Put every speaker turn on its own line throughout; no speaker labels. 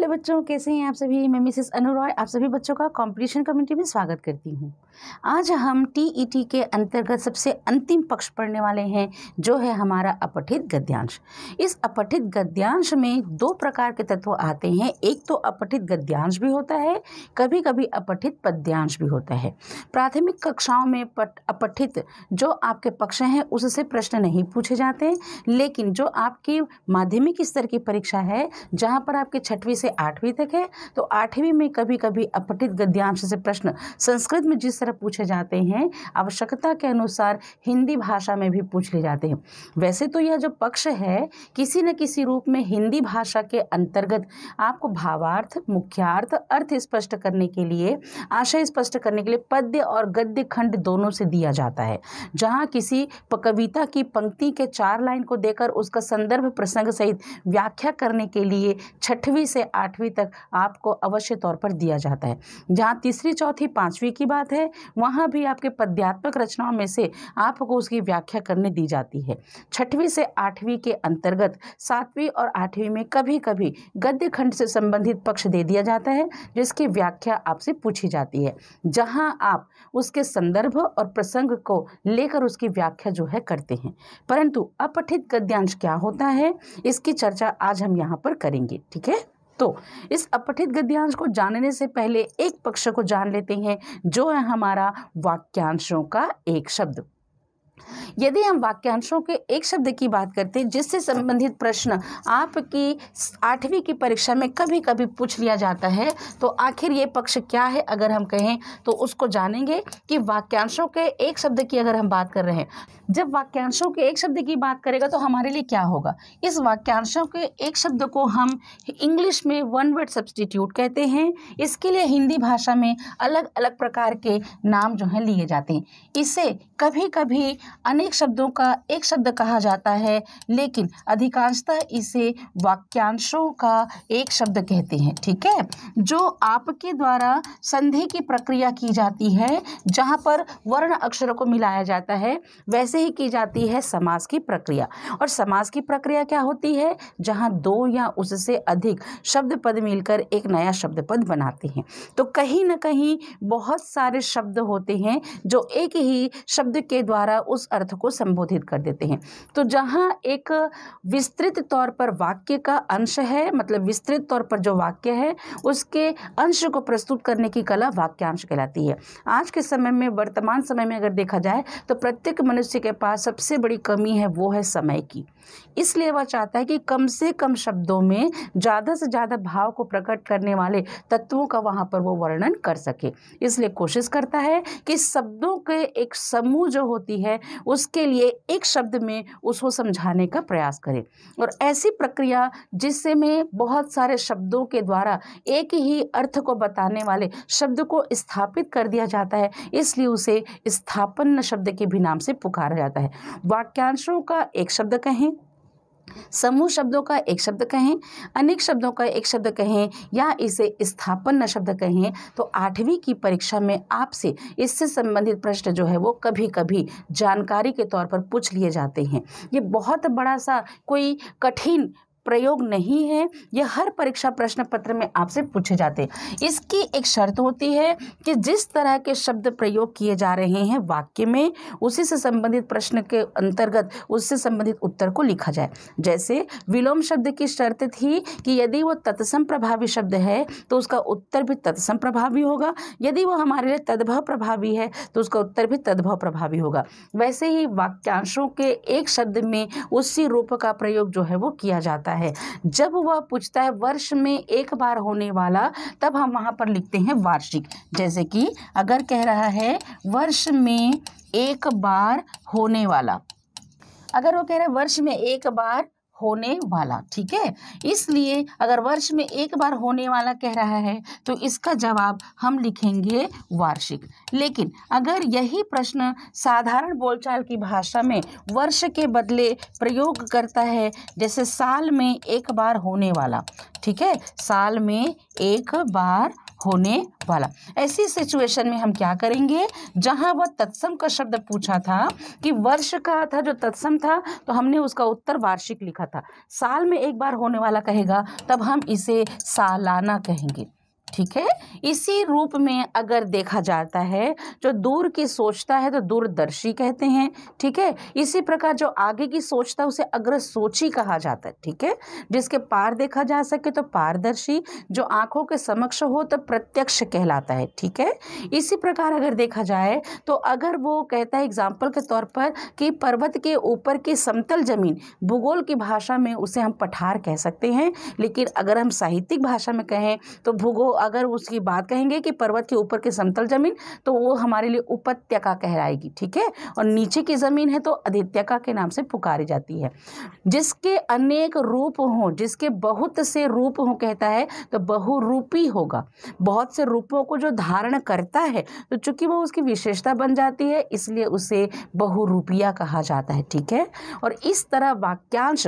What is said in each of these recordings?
hello बच्चों कैसे हैं आप सभी मैं मिसेस अनुराय आप सभी बच्चों का कंपटीशन कम्युनिटी में स्वागत करती हूं आज हम टीईटी e के अंतर्गत सबसे अंतिम पक्ष पढ़ने वाले हैं जो है हमारा अपठित गद्यांश इस अपठित गद्यांश में दो प्रकार के तत्व आते हैं एक तो अपठित गद्यांश भी होता है कभी कभी अपठित पद्यांश भी होता है प्राथमिक कक्षाओं में पट अपठित जो आपके पक्ष हैं उससे प्रश्न नहीं पूछे जाते लेकिन जो आपकी माध्यमिक स्तर की परीक्षा है जहाँ पर आपके छठवीं से आठवीं तक है तो आठवीं में कभी कभी अपठित गद्यांश से प्रश्न संस्कृत में जिस तरह अनुसार पूछे जाते हैं आवश्यकता के अनुसार हिंदी भाषा में भी पूछ ले जाते हैं वैसे तो यह जो पक्ष है किसी न किसी रूप में हिंदी भाषा के अंतर्गत आपको भावार्थ मुख्यार्थ अर्थ स्पष्ट करने के लिए आशय स्पष्ट करने के लिए पद्य और गद्य खंड दोनों से दिया जाता है जहाँ किसी कविता की पंक्ति के चार लाइन को देकर उसका संदर्भ प्रसंग सहित व्याख्या करने के लिए छठवीं से आठवीं तक आपको अवश्य तौर पर दिया जाता है जहाँ तीसरी चौथी पांचवी की बात है वहाँ भी आपके पद्यात्मक रचनाओं में से आपको उसकी व्याख्या करने दी जाती है छठवीं से आठवीं के अंतर्गत सातवीं और आठवीं में कभी कभी गद्य खंड से संबंधित पक्ष दे दिया जाता है जिसकी व्याख्या आपसे पूछी जाती है जहाँ आप उसके संदर्भ और प्रसंग को लेकर उसकी व्याख्या जो है करते हैं परंतु अपठित गद्यांश क्या होता है इसकी चर्चा आज हम यहाँ पर करेंगे ठीक है तो इस अपठित गद्यांश को जानने से पहले एक पक्ष को जान लेते हैं जो है हमारा वाक्यांशों का एक शब्द यदि हम वाक्यांशों के एक शब्द की बात करते हैं जिससे संबंधित प्रश्न आपकी आठवीं की परीक्षा में कभी कभी पूछ लिया जाता है तो आखिर ये पक्ष क्या है अगर हम कहें तो उसको जानेंगे कि वाक्यांशों के एक शब्द की अगर हम बात कर रहे हैं जब वाक्यांशों के एक शब्द की बात करेगा तो हमारे लिए क्या होगा इस वाक्यांशों के एक शब्द को हम इंग्लिश में वन वर्ड सब्सटीट्यूट कहते हैं इसके लिए हिंदी भाषा में अलग अलग प्रकार के नाम जो हैं लिए जाते हैं इसे कभी कभी अनेक शब्दों का एक शब्द कहा जाता है लेकिन अधिकांशतः इसे वाक्यांशों का एक शब्द कहते हैं ठीक है जो आपके द्वारा संधि की प्रक्रिया की जाती है जहाँ पर वर्ण अक्षरों को मिलाया जाता है वैसे ही की जाती है समास की प्रक्रिया और समास की प्रक्रिया क्या होती है जहाँ दो या उससे अधिक शब्द पद मिलकर एक नया शब्द पद बनाते हैं तो कहीं ना कहीं बहुत सारे शब्द होते हैं जो एक ही शब्द शब्द के द्वारा उस अर्थ को संबोधित कर देते हैं तो जहाँ एक विस्तृत तौर पर वाक्य का अंश है मतलब विस्तृत तौर पर जो वाक्य है उसके अंश को प्रस्तुत करने की कला वाक्यांश कहलाती है आज के समय में वर्तमान समय में अगर देखा जाए तो प्रत्येक मनुष्य के पास सबसे बड़ी कमी है वो है समय की इसलिए वह चाहता है कि कम से कम शब्दों में ज़्यादा से ज़्यादा भाव को प्रकट करने वाले तत्वों का वहाँ पर वो वर्णन कर सके इसलिए कोशिश करता है कि शब्दों के एक समूह जो होती है उसके लिए एक शब्द में उसको समझाने का प्रयास करें और ऐसी प्रक्रिया जिससे में बहुत सारे शब्दों के द्वारा एक ही अर्थ को बताने वाले शब्द को स्थापित कर दिया जाता है इसलिए उसे स्थापन शब्द के भी नाम से पुकारा जाता है वाक्यांशों का एक शब्द कहें समूह शब्दों का एक शब्द कहें अनेक शब्दों का एक शब्द कहें या इसे स्थापन शब्द कहें तो आठवीं की परीक्षा में आपसे इससे संबंधित प्रश्न जो है वो कभी कभी जानकारी के तौर पर पूछ लिए जाते हैं ये बहुत बड़ा सा कोई कठिन प्रयोग नहीं है यह हर परीक्षा प्रश्न पत्र में आपसे पूछे जाते इसकी एक शर्त होती है कि जिस तरह के शब्द प्रयोग किए जा रहे हैं वाक्य में उसी से संबंधित प्रश्न के अंतर्गत उससे संबंधित उत्तर को लिखा जाए जैसे विलोम शब्द की शर्त थी कि यदि वो तत्सम प्रभावी शब्द है तो उसका उत्तर भी तत्सम प्रभावी होगा यदि वो हमारे लिए तद्भव प्रभावी है तो उसका उत्तर भी तद्भव प्रभावी होगा वैसे ही वाक्यांशों के एक शब्द में उसी रूप का प्रयोग जो है वो किया जाता जाता है जब वह पूछता है वर्ष में एक बार होने वाला तब हम वहाँ पर लिखते हैं वार्षिक जैसे कि अगर कह रहा है वर्ष में एक बार होने वाला अगर वो कह रहा है वर्ष में एक बार होने वाला ठीक है इसलिए अगर वर्ष में एक बार होने वाला कह रहा है तो इसका जवाब हम लिखेंगे वार्षिक लेकिन अगर यही प्रश्न साधारण बोलचाल की भाषा में वर्ष के बदले प्रयोग करता है जैसे साल में एक बार होने वाला ठीक है साल में एक बार होने वाला ऐसी सिचुएशन में हम क्या करेंगे जहाँ वह तत्सम का शब्द पूछा था कि वर्ष का था जो तत्सम था तो हमने उसका उत्तर वार्षिक लिखा था साल में एक बार होने वाला कहेगा तब हम इसे सालाना कहेंगे ठीक है इसी रूप में अगर देखा जाता है जो दूर की सोचता है तो दूरदर्शी कहते हैं ठीक है इसी प्रकार जो आगे की सोचता है उसे अग्र सोची कहा जाता है ठीक है जिसके पार देखा जा सके तो पारदर्शी जो आंखों के समक्ष हो तो प्रत्यक्ष कहलाता है ठीक है इसी प्रकार अगर देखा जाए तो अगर वो कहता है एग्जाम्पल के तौर पर कि पर्वत के ऊपर की समतल ज़मीन भूगोल की भाषा में उसे हम पठार कह सकते हैं लेकिन अगर हम साहित्यिक भाषा में कहें तो भूगोल अगर उसकी बात कहेंगे कि पर्वत के ऊपर की समतल ज़मीन तो वो हमारे लिए उपत्यका कहलाएगी ठीक है और नीचे की ज़मीन है तो अधित्यका के नाम से पुकारी जाती है जिसके अनेक रूप हों जिसके बहुत से रूप हों कहता है तो बहुरूपी होगा बहुत से रूपों को जो धारण करता है तो चूंकि वो उसकी विशेषता बन जाती है इसलिए उसे बहुरूपिया कहा जाता है ठीक है और इस तरह वाक्यांश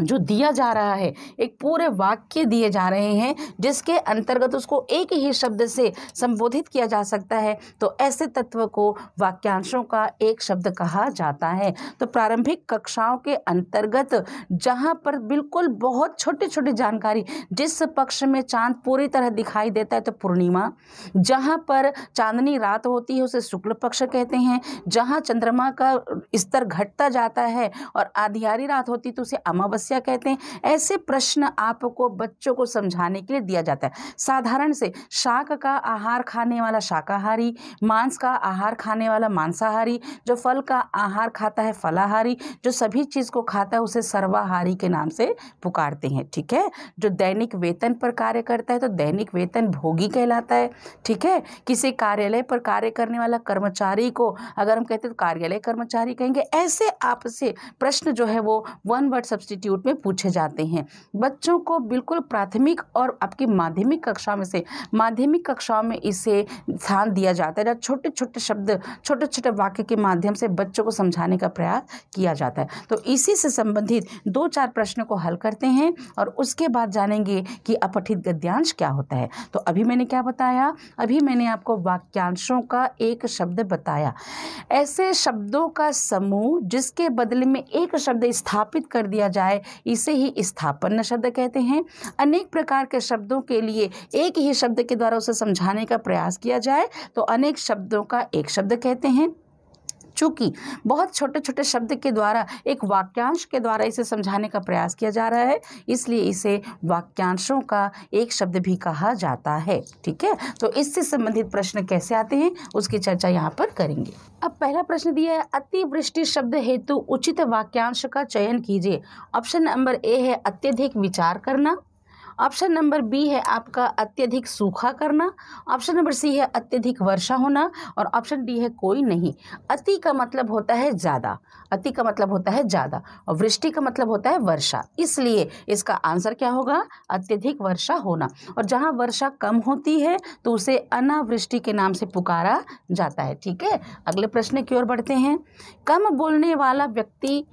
जो दिया जा रहा है एक पूरे वाक्य दिए जा रहे हैं जिसके अंतर्गत उसको एक ही शब्द से संबोधित किया जा सकता है तो ऐसे तत्व को वाक्यांशों का एक शब्द कहा जाता है तो प्रारंभिक कक्षाओं के अंतर्गत जहाँ पर बिल्कुल बहुत छोटी छोटी जानकारी जिस पक्ष में चांद पूरी तरह दिखाई देता है तो पूर्णिमा जहाँ पर चांदनी रात होती है उसे शुक्ल पक्ष कहते हैं जहाँ चंद्रमा का स्तर घटता जाता है और आधियारी रात होती है तो उसे अमावस्या समस्या कहते हैं ऐसे प्रश्न आपको बच्चों को समझाने के लिए दिया जाता है साधारण से शाक का आहार खाने वाला शाकाहारी मांस का आहार खाने वाला मांसाहारी जो फल का आहार खाता है फलाहारी जो सभी चीज़ को खाता है उसे सर्वाहारी के नाम से पुकारते हैं ठीक है जो दैनिक वेतन पर कार्य करता है तो दैनिक वेतन भोगी कहलाता है ठीक है किसी कार्यालय पर कार्य करने वाला कर्मचारी को अगर हम कहते हैं तो कार्यालय कर्मचारी कहेंगे ऐसे आपसे प्रश्न जो है वो वन वर्ड सब्सटीट्यूट इंस्टीट्यूट में पूछे जाते हैं बच्चों को बिल्कुल प्राथमिक और आपकी माध्यमिक कक्षा में से माध्यमिक कक्षाओं में इसे ध्यान दिया जाता है छोटे छोटे शब्द छोटे छोटे वाक्य के माध्यम से बच्चों को समझाने का प्रयास किया जाता है तो इसी से संबंधित दो चार प्रश्नों को हल करते हैं और उसके बाद जानेंगे कि अपठित गद्यांश क्या होता है तो अभी मैंने क्या बताया अभी मैंने आपको वाक्यांशों का एक शब्द बताया ऐसे शब्दों का समूह जिसके बदले में एक शब्द स्थापित कर दिया जाए इसे ही स्थापन शब्द कहते हैं अनेक प्रकार के शब्दों के लिए एक ही शब्द के द्वारा उसे समझाने का प्रयास किया जाए तो अनेक शब्दों का एक शब्द कहते हैं चूंकि बहुत छोटे छोटे शब्द के द्वारा एक वाक्यांश के द्वारा इसे समझाने का प्रयास किया जा रहा है इसलिए इसे वाक्यांशों का एक शब्द भी कहा जाता है ठीक है तो इससे संबंधित प्रश्न कैसे आते हैं उसकी चर्चा यहाँ पर करेंगे अब पहला प्रश्न दिया है अतिवृष्टि शब्द हेतु उचित वाक्यांश का चयन कीजिए ऑप्शन नंबर ए है अत्यधिक विचार करना ऑप्शन नंबर बी है आपका अत्यधिक सूखा करना ऑप्शन नंबर सी है अत्यधिक वर्षा होना और ऑप्शन डी है कोई नहीं अति का मतलब होता है ज़्यादा अति का मतलब होता है ज़्यादा और वृष्टि का मतलब होता है वर्षा इसलिए इसका आंसर क्या होगा अत्यधिक वर्षा होना और जहाँ वर्षा कम होती है तो उसे अनावृष्टि के नाम से पुकारा जाता है ठीक है अगले प्रश्न की ओर बढ़ते हैं कम बोलने वाला व्यक्ति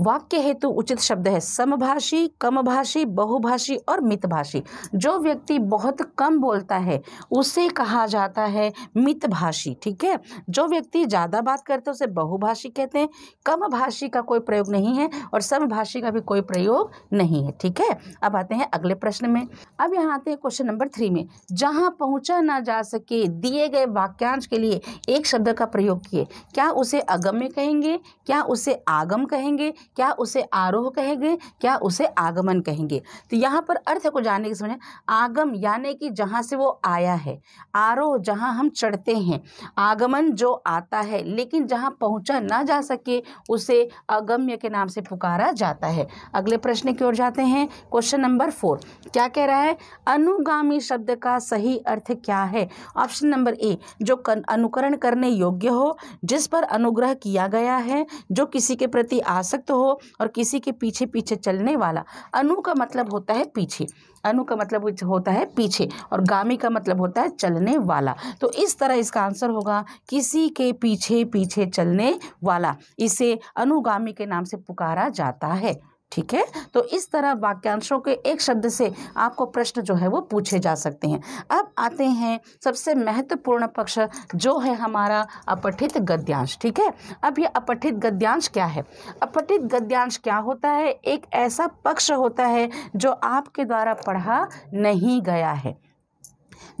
वाक्य हेतु उचित शब्द है समभाषी कमभाषी बहुभाषी और मितभाषी जो व्यक्ति बहुत कम बोलता है उसे कहा जाता है मितभाषी ठीक है जो व्यक्ति ज़्यादा बात करते हैं उसे बहुभाषी कहते हैं कमभाषी का कोई प्रयोग नहीं है और समभाषी का भी कोई प्रयोग नहीं है ठीक है अब आते हैं अगले प्रश्न में अब यहाँ आते हैं क्वेश्चन नंबर थ्री में जहाँ पहुँचा ना जा सके दिए गए वाक्यांश के लिए एक शब्द का प्रयोग किए क्या उसे अगम्य कहेंगे क्या उसे आगम कहेंगे क्या उसे आरोह कहेंगे क्या उसे आगमन कहेंगे तो यहाँ पर अर्थ को जानने के समझे आगम यानी कि जहाँ से वो आया है आरोह जहाँ हम चढ़ते हैं आगमन जो आता है लेकिन जहाँ पहुँचा ना जा सके उसे अगम्य के नाम से पुकारा जाता है अगले प्रश्न की ओर जाते हैं क्वेश्चन नंबर फोर क्या कह रहा है अनुगामी शब्द का सही अर्थ क्या है ऑप्शन नंबर ए जो अनुकरण करने योग्य हो जिस पर अनुग्रह किया गया है जो किसी के प्रति आसक्त हो और किसी के पीछे पीछे चलने वाला अनु का मतलब होता है पीछे अनु का मतलब होता है पीछे और गामी का मतलब होता है चलने वाला तो इस तरह इसका आंसर होगा किसी के पीछे पीछे चलने वाला इसे अनुगामी के नाम से पुकारा जाता है ठीक है तो इस तरह वाक्यांशों के एक शब्द से आपको प्रश्न जो है वो पूछे जा सकते हैं अब आते हैं सबसे महत्वपूर्ण पक्ष जो है हमारा अपठित गद्यांश ठीक है अब ये अपठित गद्यांश क्या है अपठित गद्यांश क्या होता है एक ऐसा पक्ष होता है जो आपके द्वारा पढ़ा नहीं गया है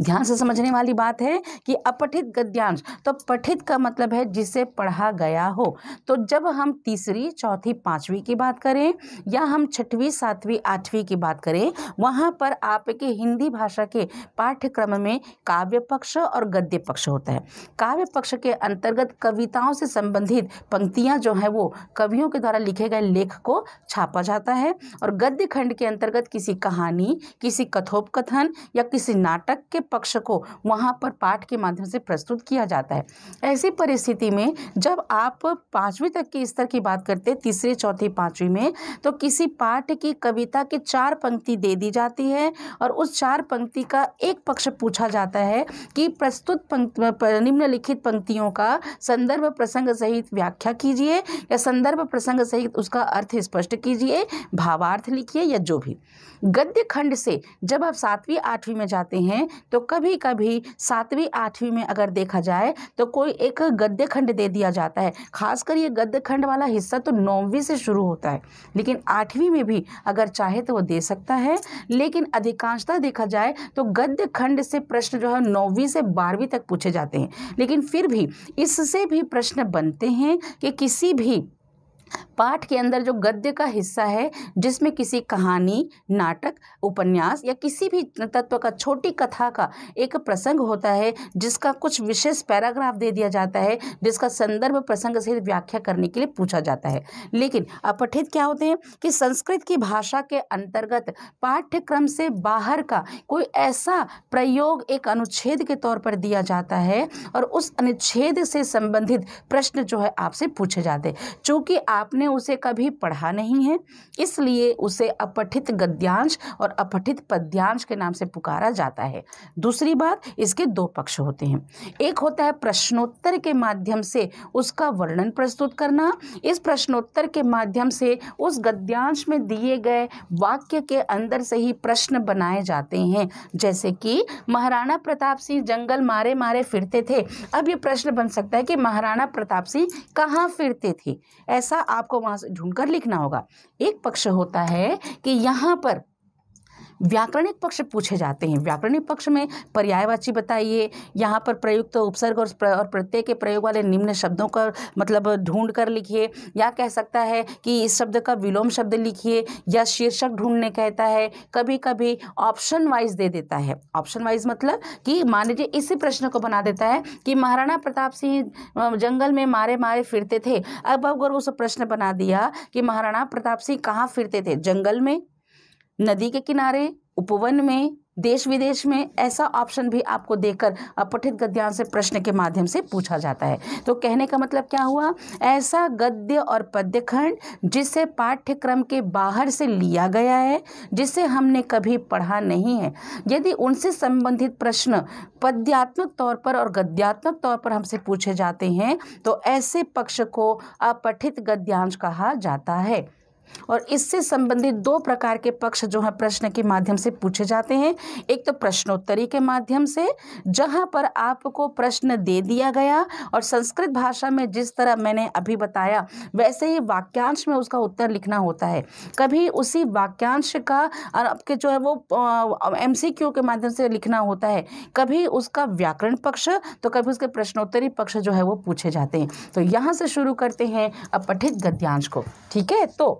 ध्यान से समझने वाली बात है कि अपठित गद्यांश तो पठित का मतलब है जिसे पढ़ा गया हो तो जब हम तीसरी चौथी पाँचवीं की बात करें या हम छठवीं सातवीं आठवीं की बात करें वहाँ पर आपके हिंदी भाषा के पाठ्यक्रम में काव्य पक्ष और गद्य पक्ष होता है काव्य पक्ष के अंतर्गत कविताओं से संबंधित पंक्तियाँ जो हैं वो कवियों के द्वारा लिखे गए लेख को छापा जाता है और गद्य खंड के अंतर्गत किसी कहानी किसी कथोपकथन या किसी नाटक के पक्ष को वहाँ पर पाठ के माध्यम से प्रस्तुत किया जाता है ऐसी परिस्थिति में जब आप पाँचवीं तक के स्तर की बात करते हैं तीसरे चौथी पाँचवीं में तो किसी पाठ की कविता की चार पंक्ति दे दी जाती है और उस चार पंक्ति का एक पक्ष पूछा जाता है कि प्रस्तुत पंक्ति निम्नलिखित पंक्तियों का संदर्भ प्रसंग सहित व्याख्या कीजिए या संदर्भ प्रसंग सहित उसका अर्थ स्पष्ट कीजिए भावार्थ लिखिए या जो भी गद्य खंड से जब आप सातवीं आठवीं में जाते हैं तो कभी कभी सातवीं आठवीं में अगर देखा जाए तो कोई एक गद्य खंड दे दिया जाता है खासकर ये गद्य खंड वाला हिस्सा तो नौवीं से शुरू होता है लेकिन आठवीं में भी अगर चाहे तो वो दे सकता है लेकिन अधिकांशता देखा जाए तो गद्य खंड से प्रश्न जो है नौवीं से बारहवीं तक पूछे जाते हैं लेकिन फिर भी इससे भी प्रश्न बनते हैं कि किसी भी पाठ के अंदर जो गद्य का हिस्सा है जिसमें किसी कहानी नाटक उपन्यास या किसी भी तत्व का छोटी कथा का एक प्रसंग होता है जिसका कुछ विशेष पैराग्राफ दे दिया जाता है जिसका संदर्भ प्रसंग सहित व्याख्या करने के लिए पूछा जाता है लेकिन अपठित क्या होते हैं कि संस्कृत की भाषा के अंतर्गत पाठ्यक्रम से बाहर का कोई ऐसा प्रयोग एक अनुच्छेद के तौर पर दिया जाता है और उस अनुच्छेद से संबंधित प्रश्न जो है आपसे पूछे जाते हैं चूँकि आपने उसे कभी पढ़ा नहीं है इसलिए उसे अपठित गद्यांश और अपठित पद्यांश के नाम से पुकारा जाता है दूसरी बात इसके दो पक्ष होते हैं एक होता है प्रश्नोत्तर के माध्यम से उसका वर्णन प्रस्तुत करना इस प्रश्नोत्तर के माध्यम से उस गद्यांश में दिए गए वाक्य के अंदर से ही प्रश्न बनाए जाते हैं जैसे कि महाराणा प्रताप सिंह जंगल मारे मारे फिरते थे अब ये प्रश्न बन सकता है कि महाराणा प्रताप सिंह कहाँ फिरते थे ऐसा आपको वहां से ढूंढकर लिखना होगा एक पक्ष होता है कि यहां पर व्याकरणिक पक्ष पूछे जाते हैं व्याकरणिक पक्ष में पर्यायवाची बताइए यहाँ पर प्रयुक्त तो उपसर्ग और प्रत्यय के प्रयोग वाले निम्न शब्दों का मतलब ढूंढ कर लिखिए या कह सकता है कि इस शब्द का विलोम शब्द लिखिए या शीर्षक ढूंढने कहता है कभी कभी ऑप्शन वाइज दे देता है ऑप्शन वाइज मतलब कि मान लीजिए इसी प्रश्न को बना देता है कि महाराणा प्रताप सिंह जंगल में मारे मारे फिरते थे अब अगर उस प्रश्न बना दिया कि महाराणा प्रताप सिंह कहाँ फिरते थे जंगल में नदी के किनारे उपवन में देश विदेश में ऐसा ऑप्शन भी आपको देकर पठित गद्यांश से प्रश्न के माध्यम से पूछा जाता है तो कहने का मतलब क्या हुआ ऐसा गद्य और पद्यखंड जिसे पाठ्यक्रम के बाहर से लिया गया है जिसे हमने कभी पढ़ा नहीं है यदि उनसे संबंधित प्रश्न पद्यात्मक तौर पर और गद्यात्मक तौर पर हमसे पूछे जाते हैं तो ऐसे पक्ष को अपठित गद्यांश कहा जाता है और इससे संबंधित दो प्रकार के पक्ष जो है प्रश्न के माध्यम से पूछे जाते हैं एक तो प्रश्नोत्तरी के माध्यम से जहाँ पर आपको प्रश्न दे दिया गया और संस्कृत भाषा में जिस तरह मैंने अभी बताया वैसे ही वाक्यांश में उसका उत्तर लिखना होता है कभी उसी वाक्यांश का आपके जो है वो एम के माध्यम से लिखना होता है कभी उसका व्याकरण पक्ष तो कभी उसके प्रश्नोत्तरी पक्ष जो है वो पूछे जाते हैं तो यहाँ से शुरू करते हैं अपठित गद्यांश को ठीक है तो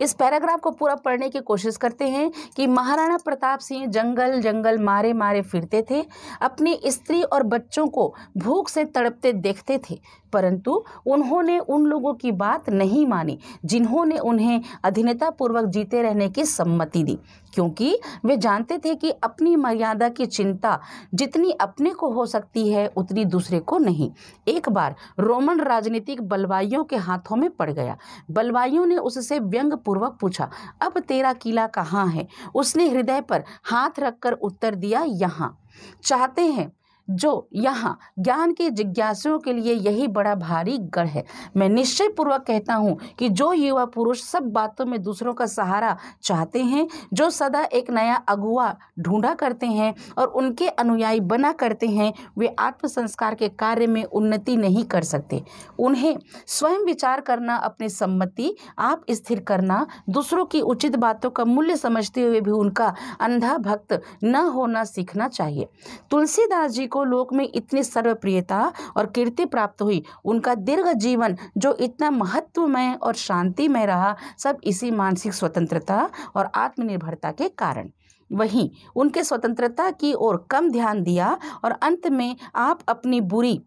इस पैराग्राफ को पूरा पढ़ने की कोशिश करते हैं कि महाराणा प्रताप सिंह जंगल जंगल मारे मारे फिरते थे अपनी स्त्री और बच्चों को भूख से तड़पते देखते थे परंतु उन्होंने उन लोगों की बात नहीं मानी जिन्होंने उन्हें अधीनता पूर्वक जीते रहने की सम्मति दी क्योंकि वे जानते थे कि अपनी मर्यादा की चिंता जितनी अपने को हो सकती है उतनी दूसरे को नहीं एक बार रोमन राजनीतिक बलवाइयों के हाथों में पड़ गया बलवाइयों ने उससे व्यंग पूर्वक पूछा अब तेरा किला कहाँ है उसने हृदय पर हाथ रखकर उत्तर दिया यहाँ चाहते हैं जो यहाँ ज्ञान के जिज्ञासुओं के लिए यही बड़ा भारी गढ़ है मैं निश्चय पूर्वक कहता हूँ कि जो युवा पुरुष सब बातों में दूसरों का सहारा चाहते हैं जो सदा एक नया अगुआ ढूंढा करते हैं और उनके अनुयायी बना करते हैं वे आत्मसंस्कार के कार्य में उन्नति नहीं कर सकते उन्हें स्वयं विचार करना अपनी सम्मति आप स्थिर करना दूसरों की उचित बातों का मूल्य समझते हुए भी उनका अंधा भक्त न होना सीखना चाहिए तुलसीदास जी को जिनको लोक में इतनी सर्वप्रियता और कीर्ति प्राप्त हुई उनका दीर्घ जीवन जो इतना महत्वमय और शांतिमय रहा सब इसी मानसिक स्वतंत्रता और आत्मनिर्भरता के कारण वहीं उनके स्वतंत्रता की ओर कम ध्यान दिया और अंत में आप अपनी बुरी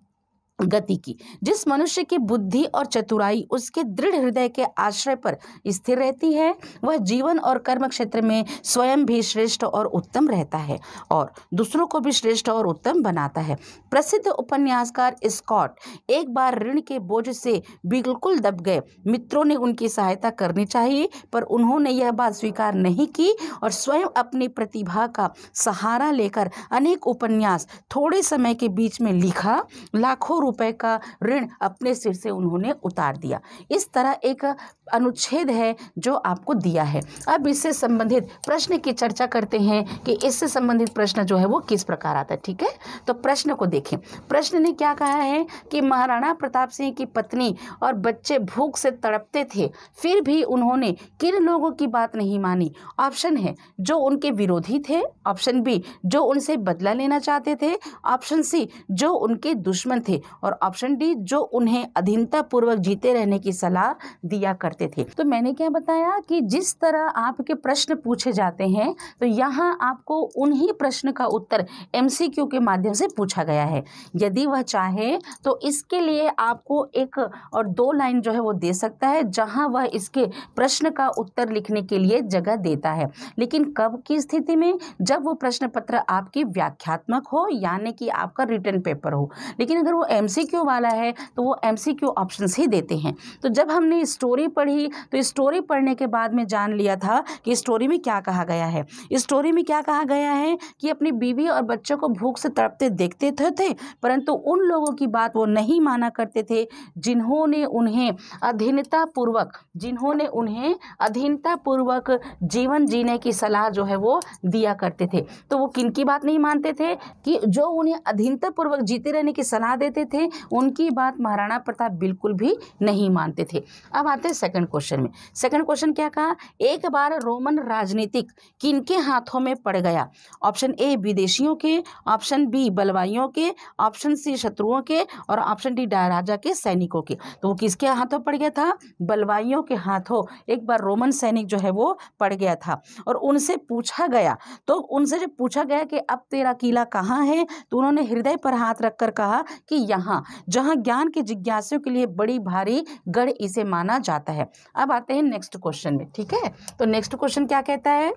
गति की जिस मनुष्य की बुद्धि और चतुराई उसके दृढ़ हृदय के आश्रय पर स्थिर रहती है वह जीवन और कर्म क्षेत्र में स्वयं भी श्रेष्ठ और उत्तम रहता है और दूसरों को भी श्रेष्ठ और उत्तम बनाता है प्रसिद्ध उपन्यासकार स्कॉट एक बार ऋण के बोझ से बिल्कुल दब गए मित्रों ने उनकी सहायता करनी चाहिए पर उन्होंने यह बात स्वीकार नहीं की और स्वयं अपनी प्रतिभा का सहारा लेकर अनेक उपन्यास थोड़े समय के बीच में लिखा लाखों रुपए का ऋण अपने सिर से उन्होंने उतार दिया इस तरह एक अनुच्छेद है जो आपको दिया है अब इससे संबंधित प्रश्न की चर्चा करते हैं कि इससे संबंधित प्रश्न जो है वो किस प्रकार आता है ठीक है तो प्रश्न को देखें प्रश्न ने क्या कहा है कि महाराणा प्रताप सिंह की पत्नी और बच्चे भूख से तड़पते थे फिर भी उन्होंने किन लोगों की बात नहीं मानी ऑप्शन है जो उनके विरोधी थे ऑप्शन बी जो उनसे बदला लेना चाहते थे ऑप्शन सी जो उनके दुश्मन थे और ऑप्शन डी जो उन्हें अधीनता पूर्वक जीते रहने की सलाह दिया करते थे तो मैंने क्या बताया कि जिस तरह आपके प्रश्न पूछे जाते हैं तो यहाँ आपको उन्हीं प्रश्न का उत्तर एम के माध्यम से पूछा गया है यदि वह चाहे तो इसके लिए आपको एक और दो लाइन जो है वो दे सकता है जहाँ वह इसके प्रश्न का उत्तर लिखने के लिए जगह देता है लेकिन कब की स्थिति में जब वो प्रश्न पत्र आपकी व्याख्यात्मक हो यानी कि आपका रिटर्न पेपर हो लेकिन अगर वो एम वाला है तो वो क्यू ऑप्शन ही देते हैं तो जब हमने स्टोरी पढ़ी तो स्टोरी पढ़ने के बाद में जान लिया था कि स्टोरी में क्या कहा गया है स्टोरी में क्या कहा गया है कि अपनी बीवी और बच्चों को भूख से तड़पते देखते थे, तो थे परंतु उन लोगों की बात वो नहीं माना करते थे जिन्होंने उन्हें अधीनता पूर्वक जिन्होंने उन्हें अधीनता पूर्वक जीवन जीने की सलाह जो है वो दिया करते थे तो वो किन की बात नहीं मानते थे कि जो उन्हें अधीनता पूर्वक जीते रहने की सलाह देते थे उनकी बात महाराणा प्रताप बिल्कुल भी नहीं मानते थे अब आते हैं सेकंड क्वेश्चन में सेकंड क्वेश्चन क्या कहा एक बार रोमन राजनीतिक किनके हाथों में पड़ गया ऑप्शन ए विदेशियों के ऑप्शन बी बलवाइयों के ऑप्शन सी शत्रुओं के और ऑप्शन डी राजा के सैनिकों के तो वो किसके हाथों पड़ गया था बलवाइयों के हाथों एक बार रोमन सैनिक जो है वो पड़ गया था और उनसे पूछा गया तो उनसे जब पूछा गया कि अब तेरा किला कहाँ है तो उन्होंने हृदय पर हाथ रखकर कहा कि यहाँ यहाँ जहाँ ज्ञान के जिज्ञासों के लिए बड़ी भारी गढ़ इसे माना जाता है अब आते हैं नेक्स्ट क्वेश्चन में ठीक है तो नेक्स्ट क्वेश्चन क्या कहता है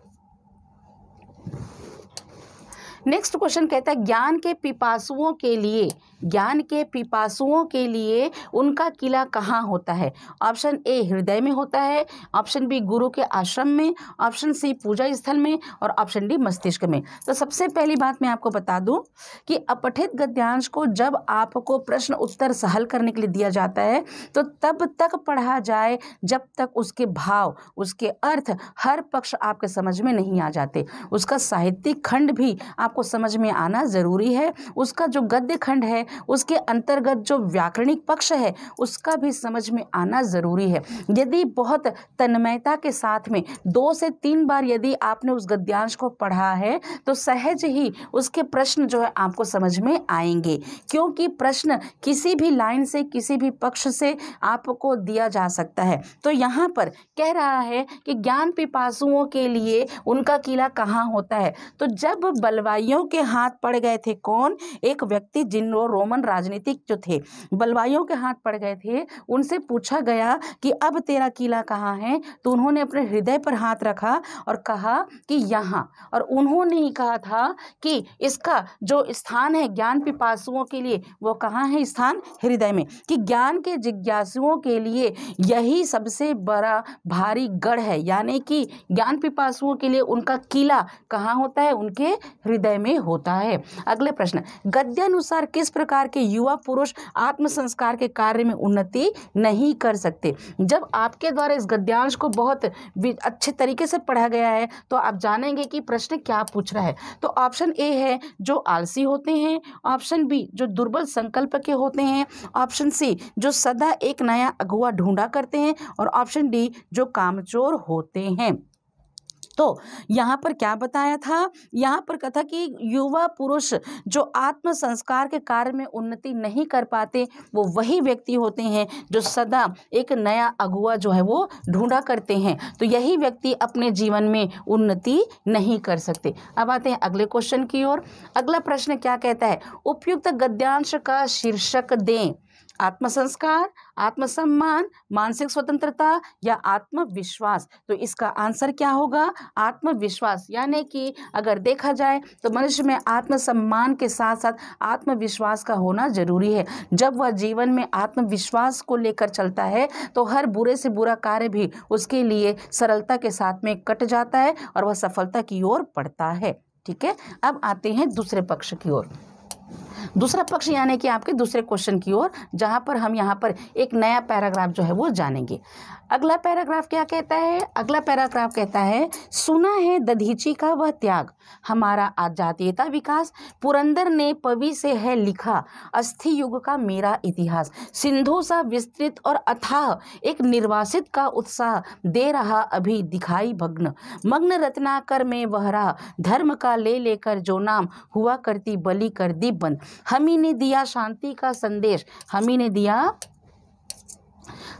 नेक्स्ट क्वेश्चन कहता है ज्ञान के पिपासुओं के लिए ज्ञान के पिपासुओं के लिए उनका किला कहाँ होता है ऑप्शन ए हृदय में होता है ऑप्शन बी गुरु के आश्रम में ऑप्शन सी पूजा स्थल में और ऑप्शन डी मस्तिष्क में तो सबसे पहली बात मैं आपको बता दूं कि अपठित गद्यांश को जब आपको प्रश्न उत्तर सहल करने के लिए दिया जाता है तो तब तक पढ़ा जाए जब तक उसके भाव उसके अर्थ हर पक्ष आपके समझ में नहीं आ जाते उसका साहित्यिक खंड भी आपको समझ में आना ज़रूरी है उसका जो गद्य खंड है उसके अंतर्गत जो व्याकरणिक पक्ष है उसका भी समझ में आना ज़रूरी है यदि बहुत तन्मयता के साथ में दो से तीन बार यदि आपने उस गद्यांश को पढ़ा है तो सहज ही उसके प्रश्न जो है आपको समझ में आएंगे क्योंकि प्रश्न किसी भी लाइन से किसी भी पक्ष से आपको दिया जा सकता है तो यहाँ पर कह रहा है कि ज्ञान पिपासुओं के लिए उनका किला कहाँ होता है तो जब बलवाइयों के हाथ पड़ गए थे कौन एक व्यक्ति जिन रोम रोमन राजनीतिक जो थे बलवाइयों के हाथ पड़ गए थे उनसे पूछा गया कि अब तेरा किला कहाँ है तो उन्होंने अपने हृदय पर हाथ रखा और कहा कि यहाँ और उन्होंने ही कहा था कि इसका जो स्थान है ज्ञान पिपासुओं के लिए वो कहाँ है स्थान हृदय में कि ज्ञान के जिज्ञासुओं के लिए यही सबसे बड़ा भारी गढ़ है यानी कि ज्ञान पिपासुओं के लिए उनका किला कहाँ होता है उनके हृदय में होता है अगले प्रश्न गद्यानुसार किस प्रकार प्रकार के युवा पुरुष आत्म संस्कार के कार्य में उन्नति नहीं कर सकते जब आपके द्वारा इस गद्यांश को बहुत अच्छे तरीके से पढ़ा गया है तो आप जानेंगे कि प्रश्न क्या पूछ रहा है तो ऑप्शन ए है जो आलसी होते हैं ऑप्शन बी जो दुर्बल संकल्प के होते हैं ऑप्शन सी जो सदा एक नया अगुआ ढूंढा करते हैं और ऑप्शन डी जो कामचोर होते हैं तो यहाँ पर क्या बताया था यहाँ पर कथा कि युवा पुरुष जो आत्म संस्कार के कार्य में उन्नति नहीं कर पाते वो वही व्यक्ति होते हैं जो सदा एक नया अगुआ जो है वो ढूंढा करते हैं तो यही व्यक्ति अपने जीवन में उन्नति नहीं कर सकते अब आते हैं अगले क्वेश्चन की ओर अगला प्रश्न क्या कहता है उपयुक्त गद्यांश का शीर्षक दें आत्मसंस्कार आत्मसम्मान मानसिक स्वतंत्रता या आत्मविश्वास तो इसका आंसर क्या होगा आत्मविश्वास यानी कि अगर देखा जाए तो मनुष्य में आत्मसम्मान के साथ साथ आत्मविश्वास का होना जरूरी है जब वह जीवन में आत्मविश्वास को लेकर चलता है तो हर बुरे से बुरा कार्य भी उसके लिए सरलता के साथ में कट जाता है और वह सफलता की ओर बढ़ता है ठीक है अब आते हैं दूसरे पक्ष की ओर दूसरा पक्ष यानी कि आपके दूसरे क्वेश्चन की ओर जहाँ पर हम यहाँ पर एक नया पैराग्राफ जो है वो जानेंगे अगला पैराग्राफ क्या कहता है अगला पैराग्राफ कहता है सुना है दधीची का वह त्याग हमारा आजातीयता विकास पुरंदर ने पवि से है लिखा अस्थि युग का मेरा इतिहास सिंधु सा विस्तृत और अथाह एक निर्वासित का उत्साह दे रहा अभी दिखाई भग्न मग्न रत्नाकर में वह रहा धर्म का ले लेकर जो नाम हुआ करती बलि कर दीप बंद हम ही ने दिया शांति का संदेश हम ही ने दिया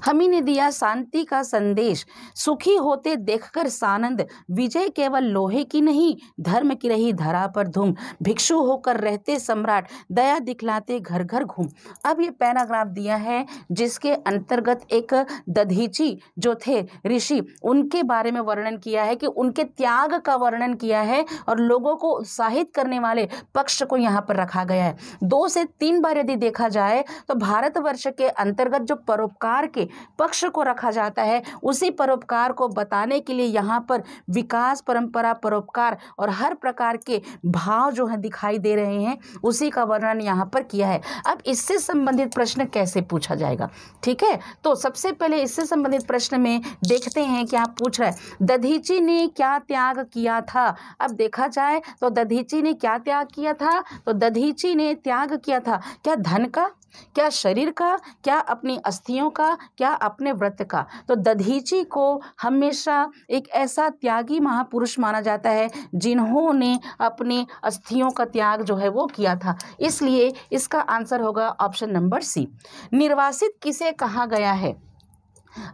हम ही ने दिया शांति का संदेश सुखी होते देखकर सानंद विजय केवल लोहे की नहीं धर्म की रही धरा पर धूम भिक्षु होकर रहते सम्राट दया दिखलाते घर घर घूम अब ये पैराग्राफ दिया है जिसके अंतर्गत एक दधीची जो थे ऋषि उनके बारे में वर्णन किया है कि उनके त्याग का वर्णन किया है और लोगों को उत्साहित करने वाले पक्ष को यहाँ पर रखा गया है दो से तीन बार यदि देखा जाए तो भारतवर्ष के अंतर्गत जो परोपकार परोपकार के पक्ष को रखा जाता है उसी परोपकार को बताने के लिए यहाँ पर विकास परंपरा परोपकार और हर प्रकार के भाव जो है दिखाई दे रहे हैं उसी का वर्णन यहाँ पर किया है अब इससे संबंधित प्रश्न कैसे पूछा जाएगा ठीक है तो सबसे पहले इससे संबंधित प्रश्न में देखते हैं क्या पूछ रहा है दधीची ने क्या त्याग किया था अब देखा जाए तो दधीची ने क्या त्याग किया था तो दधीची ने त्याग किया था क्या धन का क्या शरीर का क्या अपनी अस्थियों का क्या अपने व्रत का तो दधीची को हमेशा एक ऐसा त्यागी महापुरुष माना जाता है जिन्होंने अपनी अस्थियों का त्याग जो है वो किया था इसलिए इसका आंसर होगा ऑप्शन नंबर सी निर्वासित किसे कहा गया है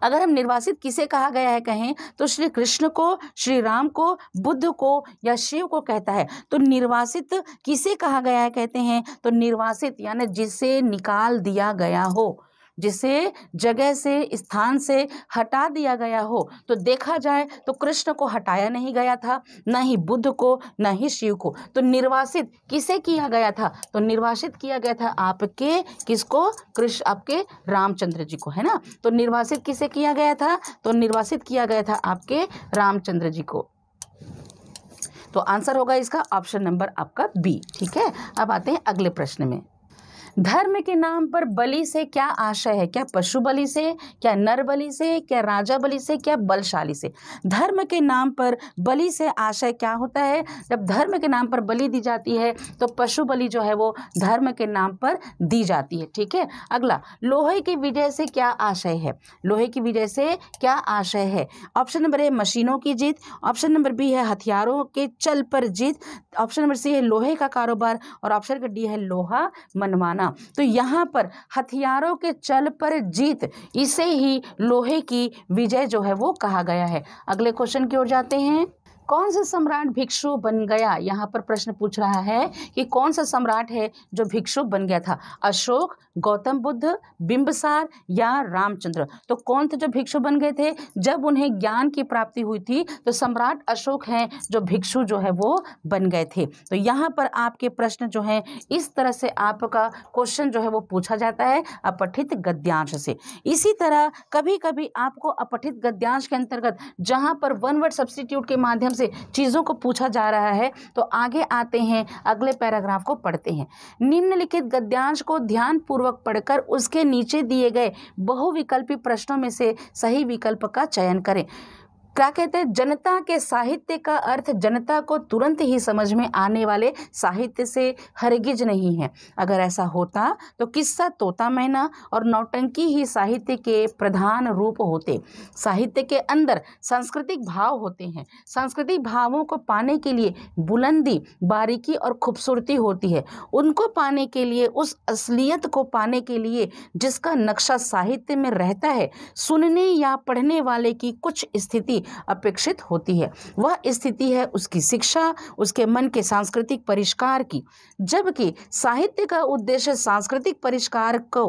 अगर हम निर्वासित किसे कहा गया है कहें तो श्री कृष्ण को श्री राम को बुद्ध को या शिव को कहता है तो निर्वासित किसे कहा गया है कहते हैं तो निर्वासित यानी जिसे निकाल दिया गया हो जिसे जगह से स्थान से हटा दिया गया हो तो देखा जाए तो कृष्ण को हटाया नहीं गया था न ही बुद्ध को न ही शिव को तो निर्वासित किसे किया गया था तो निर्वासित किया गया था आपके किसको कृष्ण आपके रामचंद्र जी को है ना तो निर्वासित किसे किया गया था तो निर्वासित किया गया था आपके रामचंद्र जी को तो आंसर होगा इसका ऑप्शन नंबर आपका बी ठीक है अब आते हैं अगले प्रश्न में धर्म के नाम पर बलि से क्या आशय है क्या पशु बलि से क्या नर बलि से क्या राजा बलि से क्या बलशाली से धर्म के नाम पर बलि से आशय क्या होता है जब धर्म के नाम पर बलि दी जाती है तो पशु बलि जो है वो धर्म के नाम पर दी जाती है ठीक है अगला लोहे की विजय से क्या आशय है लोहे की विजय से क्या आशय है ऑप्शन नंबर ए मशीनों की जीत ऑप्शन नंबर बी है हथियारों के चल पर जीत ऑप्शन नंबर सी है लोहे का कारोबार और ऑप्शन नंबर डी है लोहा मनवाना जीतना तो यहाँ पर हथियारों के चल पर जीत इसे ही लोहे की विजय जो है वो कहा गया है अगले क्वेश्चन की ओर जाते हैं कौन सा सम्राट भिक्षु बन गया यहाँ पर प्रश्न पूछ रहा है कि कौन सा सम्राट है जो भिक्षु बन गया था अशोक गौतम बुद्ध बिंबसार या रामचंद्र तो कौन थे जो भिक्षु बन गए थे जब उन्हें ज्ञान की प्राप्ति हुई थी तो सम्राट अशोक हैं जो भिक्षु जो है वो बन गए थे तो यहाँ पर आपके प्रश्न जो हैं इस तरह से आपका क्वेश्चन जो है वो पूछा जाता है अपठित गद्यांश से इसी तरह कभी कभी आपको अपठित गद्यांश के अंतर्गत जहाँ पर वन वर्ड सब्सटीट्यूट के माध्यम से से चीज़ों को पूछा जा रहा है तो आगे आते हैं अगले पैराग्राफ को पढ़ते हैं निम्नलिखित गद्यांश को ध्यानपूर्वक पढ़कर उसके नीचे दिए गए बहुविकल्पी प्रश्नों में से सही विकल्प का चयन करें क्या कहते हैं जनता के साहित्य का अर्थ जनता को तुरंत ही समझ में आने वाले साहित्य से हरगिज नहीं है अगर ऐसा होता तो किस्सा तोता मैना और नौटंकी ही साहित्य के प्रधान रूप होते साहित्य के अंदर सांस्कृतिक भाव होते हैं सांस्कृतिक भावों को पाने के लिए बुलंदी बारीकी और खूबसूरती होती है उनको पाने के लिए उस असलियत को पाने के लिए जिसका नक्शा साहित्य में रहता है सुनने या पढ़ने वाले की कुछ स्थिति अपेक्षित होती है वह स्थिति है उसकी शिक्षा उसके मन के सांस्कृतिक परिष्कार की जबकि साहित्य का उद्देश्य सांस्कृतिक परिष्कार को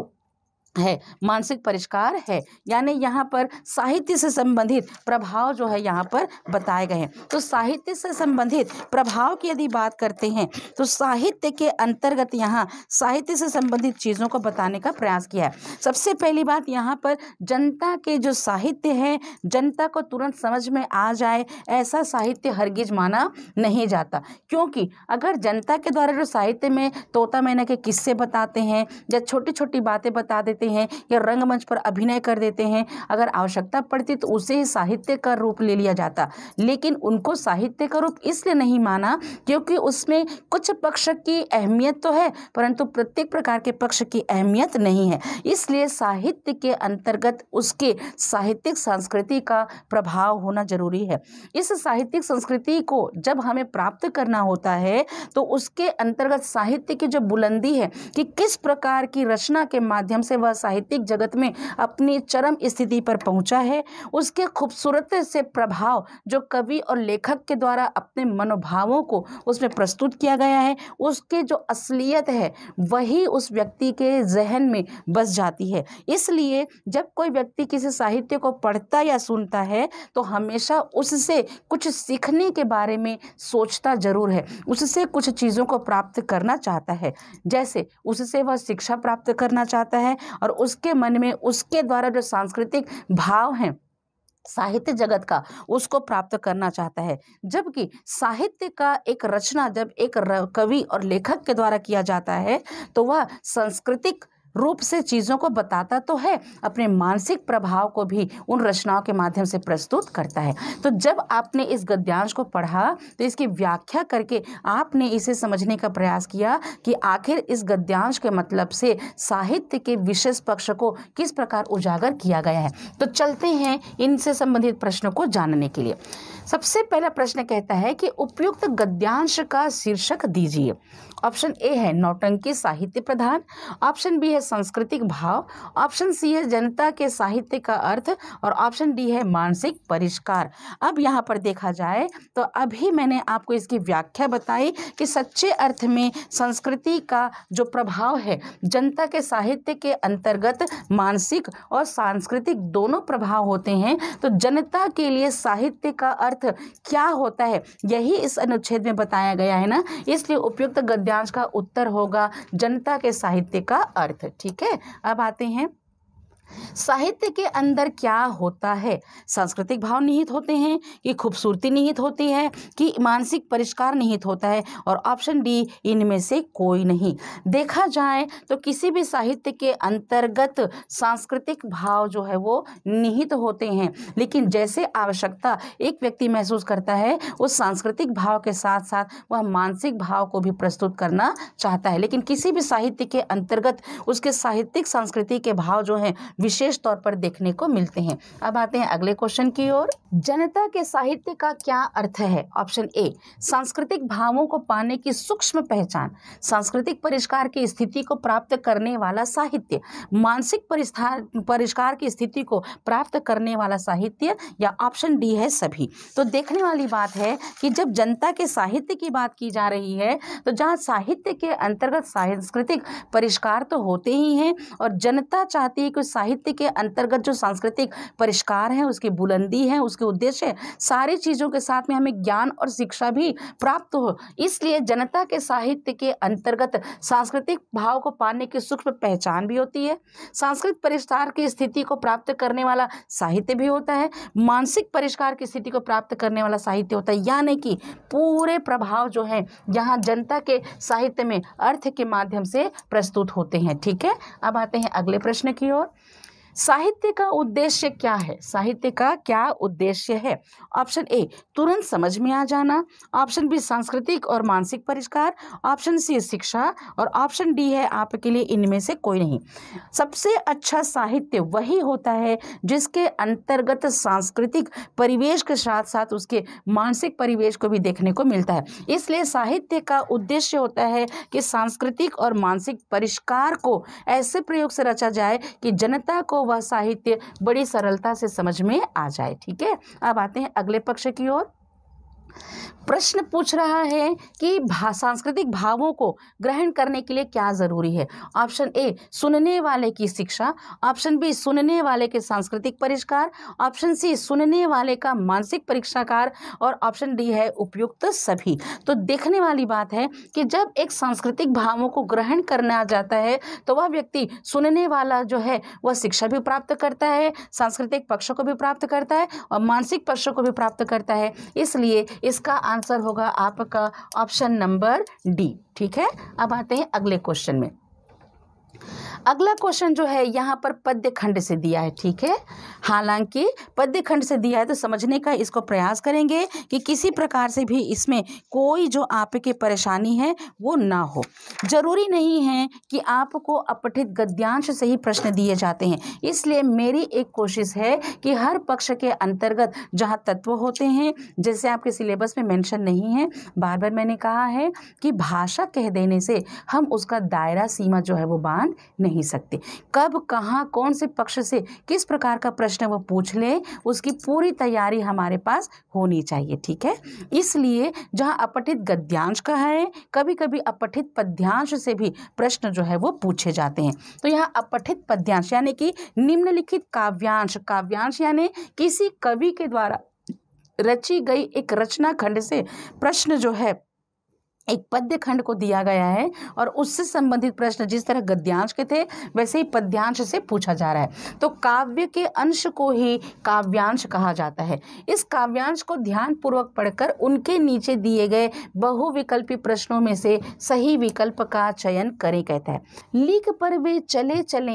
है मानसिक परिष्कार है यानी यहाँ पर साहित्य से संबंधित प्रभाव जो है यहाँ पर बताए गए हैं तो साहित्य से संबंधित प्रभाव की यदि बात करते हैं तो साहित्य के अंतर्गत यहाँ साहित्य से संबंधित चीज़ों को बताने का प्रयास किया है सबसे पहली बात यहाँ पर जनता के जो साहित्य है जनता को तुरंत समझ में आ जाए ऐसा साहित्य हरगिज माना नहीं जाता क्योंकि अगर जनता के द्वारा जो साहित्य में तोता मैना के किस्से बताते हैं या छोटी छोटी बातें बता देते देते हैं या रंगमंच पर अभिनय कर देते हैं अगर आवश्यकता पड़ती तो उसे ही साहित्य का रूप ले लिया जाता लेकिन उनको साहित्य का रूप इसलिए नहीं माना क्योंकि उसमें कुछ पक्ष की अहमियत तो है परंतु प्रत्येक प्रकार के पक्ष की अहमियत नहीं है इसलिए साहित्य के अंतर्गत उसके साहित्यिक संस्कृति का प्रभाव होना जरूरी है इस साहित्यिक संस्कृति को जब हमें प्राप्त करना होता है तो उसके अंतर्गत साहित्य की जो बुलंदी है कि किस प्रकार की रचना के माध्यम से वह वह साहित्यिक जगत में अपनी चरम स्थिति पर पहुंचा है उसके खूबसूरत से प्रभाव जो कवि और लेखक के द्वारा अपने मनोभावों को उसमें प्रस्तुत किया गया है उसके जो असलियत है वही उस व्यक्ति के जहन में बस जाती है इसलिए जब कोई व्यक्ति किसी साहित्य को पढ़ता या सुनता है तो हमेशा उससे कुछ सीखने के बारे में सोचता ज़रूर है उससे कुछ चीज़ों को प्राप्त करना चाहता है जैसे उससे वह शिक्षा प्राप्त करना चाहता है और उसके मन में उसके द्वारा जो सांस्कृतिक भाव हैं साहित्य जगत का उसको प्राप्त करना चाहता है जबकि साहित्य का एक रचना जब एक कवि और लेखक के द्वारा किया जाता है तो वह सांस्कृतिक रूप से चीज़ों को बताता तो है अपने मानसिक प्रभाव को भी उन रचनाओं के माध्यम से प्रस्तुत करता है तो जब आपने इस गद्यांश को पढ़ा तो इसकी व्याख्या करके आपने इसे समझने का प्रयास किया कि आखिर इस गद्यांश के मतलब से साहित्य के विशेष पक्ष को किस प्रकार उजागर किया गया है तो चलते हैं इनसे संबंधित प्रश्नों को जानने के लिए सबसे पहला प्रश्न कहता है कि उपयुक्त गद्यांश का शीर्षक दीजिए ऑप्शन ए है नौटंकी साहित्य प्रधान ऑप्शन बी है सांस्कृतिक भाव ऑप्शन सी है जनता के साहित्य का अर्थ और ऑप्शन डी है मानसिक परिष्कार अब यहाँ पर देखा जाए तो अभी मैंने आपको इसकी व्याख्या बताई कि सच्चे अर्थ में संस्कृति का जो प्रभाव है जनता के साहित्य के अंतर्गत मानसिक और सांस्कृतिक दोनों प्रभाव होते हैं तो जनता के लिए साहित्य का अर्थ क्या होता है यही इस अनुच्छेद में बताया गया है ना इसलिए उपयुक्त गद्य वाक्यांश का उत्तर होगा जनता के साहित्य का अर्थ ठीक है अब आते हैं साहित्य के अंदर क्या होता है सांस्कृतिक भाव निहित होते हैं कि खूबसूरती निहित होती है कि मानसिक परिष्कार निहित होता है और ऑप्शन डी इनमें से कोई नहीं देखा जाए तो किसी भी साहित्य के अंतर्गत सांस्कृतिक भाव जो है वो निहित होते हैं लेकिन जैसे आवश्यकता एक व्यक्ति महसूस करता है उस सांस्कृतिक भाव के साथ साथ वह मानसिक भाव को भी प्रस्तुत करना चाहता है लेकिन किसी भी साहित्य के अंतर्गत उसके साहित्यिक संस्कृति के भाव जो हैं विशेष तौर पर देखने को मिलते हैं अब आते हैं अगले क्वेश्चन की ओर जनता के साहित्य का क्या अर्थ है ऑप्शन ए सांस्कृतिक भावों को पाने की सूक्ष्म पहचान सांस्कृतिक परिष्कार की स्थिति को प्राप्त करने वाला साहित्य मानसिक परिष्कार की स्थिति को प्राप्त करने वाला साहित्य या ऑप्शन डी है सभी तो देखने वाली बात है कि जब जनता के साहित्य की बात की जा रही है तो जहाँ साहित्य के अंतर्गत सांस्कृतिक परिष्कार तो होते ही हैं और जनता चाहती है कि साहित्य साहित्य के अंतर्गत जो सांस्कृतिक परिष्कार हैं उसकी बुलंदी है उसके उद्देश्य सारी चीज़ों के साथ में हमें ज्ञान और शिक्षा भी प्राप्त हो इसलिए जनता के साहित्य के अंतर्गत सांस्कृतिक भाव को पाने की सूक्ष्म पहचान भी होती है सांस्कृतिक परिष्कार की स्थिति को प्राप्त करने वाला साहित्य भी होता है मानसिक परिष्कार की स्थिति को प्राप्त करने वाला साहित्य होता है यानी कि पूरे प्रभाव जो है यहाँ जनता के साहित्य में अर्थ के माध्यम से प्रस्तुत होते हैं ठीक है अब आते हैं अगले प्रश्न की ओर साहित्य का उद्देश्य क्या है साहित्य का क्या उद्देश्य है ऑप्शन ए तुरंत समझ में आ जाना ऑप्शन बी सांस्कृतिक और मानसिक परिष्कार ऑप्शन सी शिक्षा और ऑप्शन डी है आपके लिए इनमें से कोई नहीं सबसे अच्छा साहित्य वही होता है जिसके अंतर्गत सांस्कृतिक परिवेश के साथ साथ उसके मानसिक परिवेश को भी देखने को मिलता है इसलिए साहित्य का उद्देश्य होता है कि सांस्कृतिक और मानसिक परिष्कार को ऐसे प्रयोग से रचा जाए कि जनता को वह साहित्य बड़ी सरलता से समझ में आ जाए ठीक है अब आते हैं अगले पक्ष की ओर प्रश्न पूछ रहा है कि भा सांस्कृतिक भावों को ग्रहण करने के लिए क्या ज़रूरी है ऑप्शन ए सुनने वाले की शिक्षा ऑप्शन बी सुनने वाले के सांस्कृतिक परिष्कार ऑप्शन सी सुनने वाले का मानसिक परीक्षाकार और ऑप्शन डी है उपयुक्त सभी तो देखने वाली बात है कि जब एक सांस्कृतिक भावों को ग्रहण करना जाता है तो वह व्यक्ति सुनने वाला जो है वह शिक्षा भी प्राप्त करता है सांस्कृतिक पक्षों को भी प्राप्त करता है और मानसिक पक्षों को भी प्राप्त करता है इसलिए इसका आंसर होगा आपका ऑप्शन नंबर डी ठीक है अब आते हैं अगले क्वेश्चन में अगला क्वेश्चन जो है यहाँ पर पद्य खंड से दिया है ठीक है हालांकि पद्य खंड से दिया है तो समझने का इसको प्रयास करेंगे कि किसी प्रकार से भी इसमें कोई जो आपकी परेशानी है वो ना हो जरूरी नहीं है कि आपको अपठित गद्यांश से ही प्रश्न दिए जाते हैं इसलिए मेरी एक कोशिश है कि हर पक्ष के अंतर्गत जहाँ तत्व होते हैं जैसे आपके सिलेबस में मैंशन नहीं है बार बार मैंने कहा है कि भाषा कह देने से हम उसका दायरा सीमा जो है वो बांध बांध नहीं सकते कब कहाँ कौन से पक्ष से किस प्रकार का प्रश्न वो पूछ ले उसकी पूरी तैयारी हमारे पास होनी चाहिए ठीक है इसलिए जहाँ अपठित गद्यांश का है कभी कभी अपठित पद्यांश से भी प्रश्न जो है वो पूछे जाते हैं तो यहाँ अपठित पद्यांश यानी कि निम्नलिखित काव्यांश काव्यांश यानी किसी कवि के द्वारा रची गई एक रचना खंड से प्रश्न जो है एक पद्य खंड को दिया गया है और उससे संबंधित प्रश्न जिस तरह गद्यांश के थे वैसे ही पद्यांश से पूछा जा रहा है तो काव्य के अंश को ही काव्यांश कहा जाता है इस काव्यांश को ध्यानपूर्वक पढ़कर उनके नीचे दिए गए बहुविकल्पी प्रश्नों में से सही विकल्प का चयन करें कहता है लीक पर वे चले चलें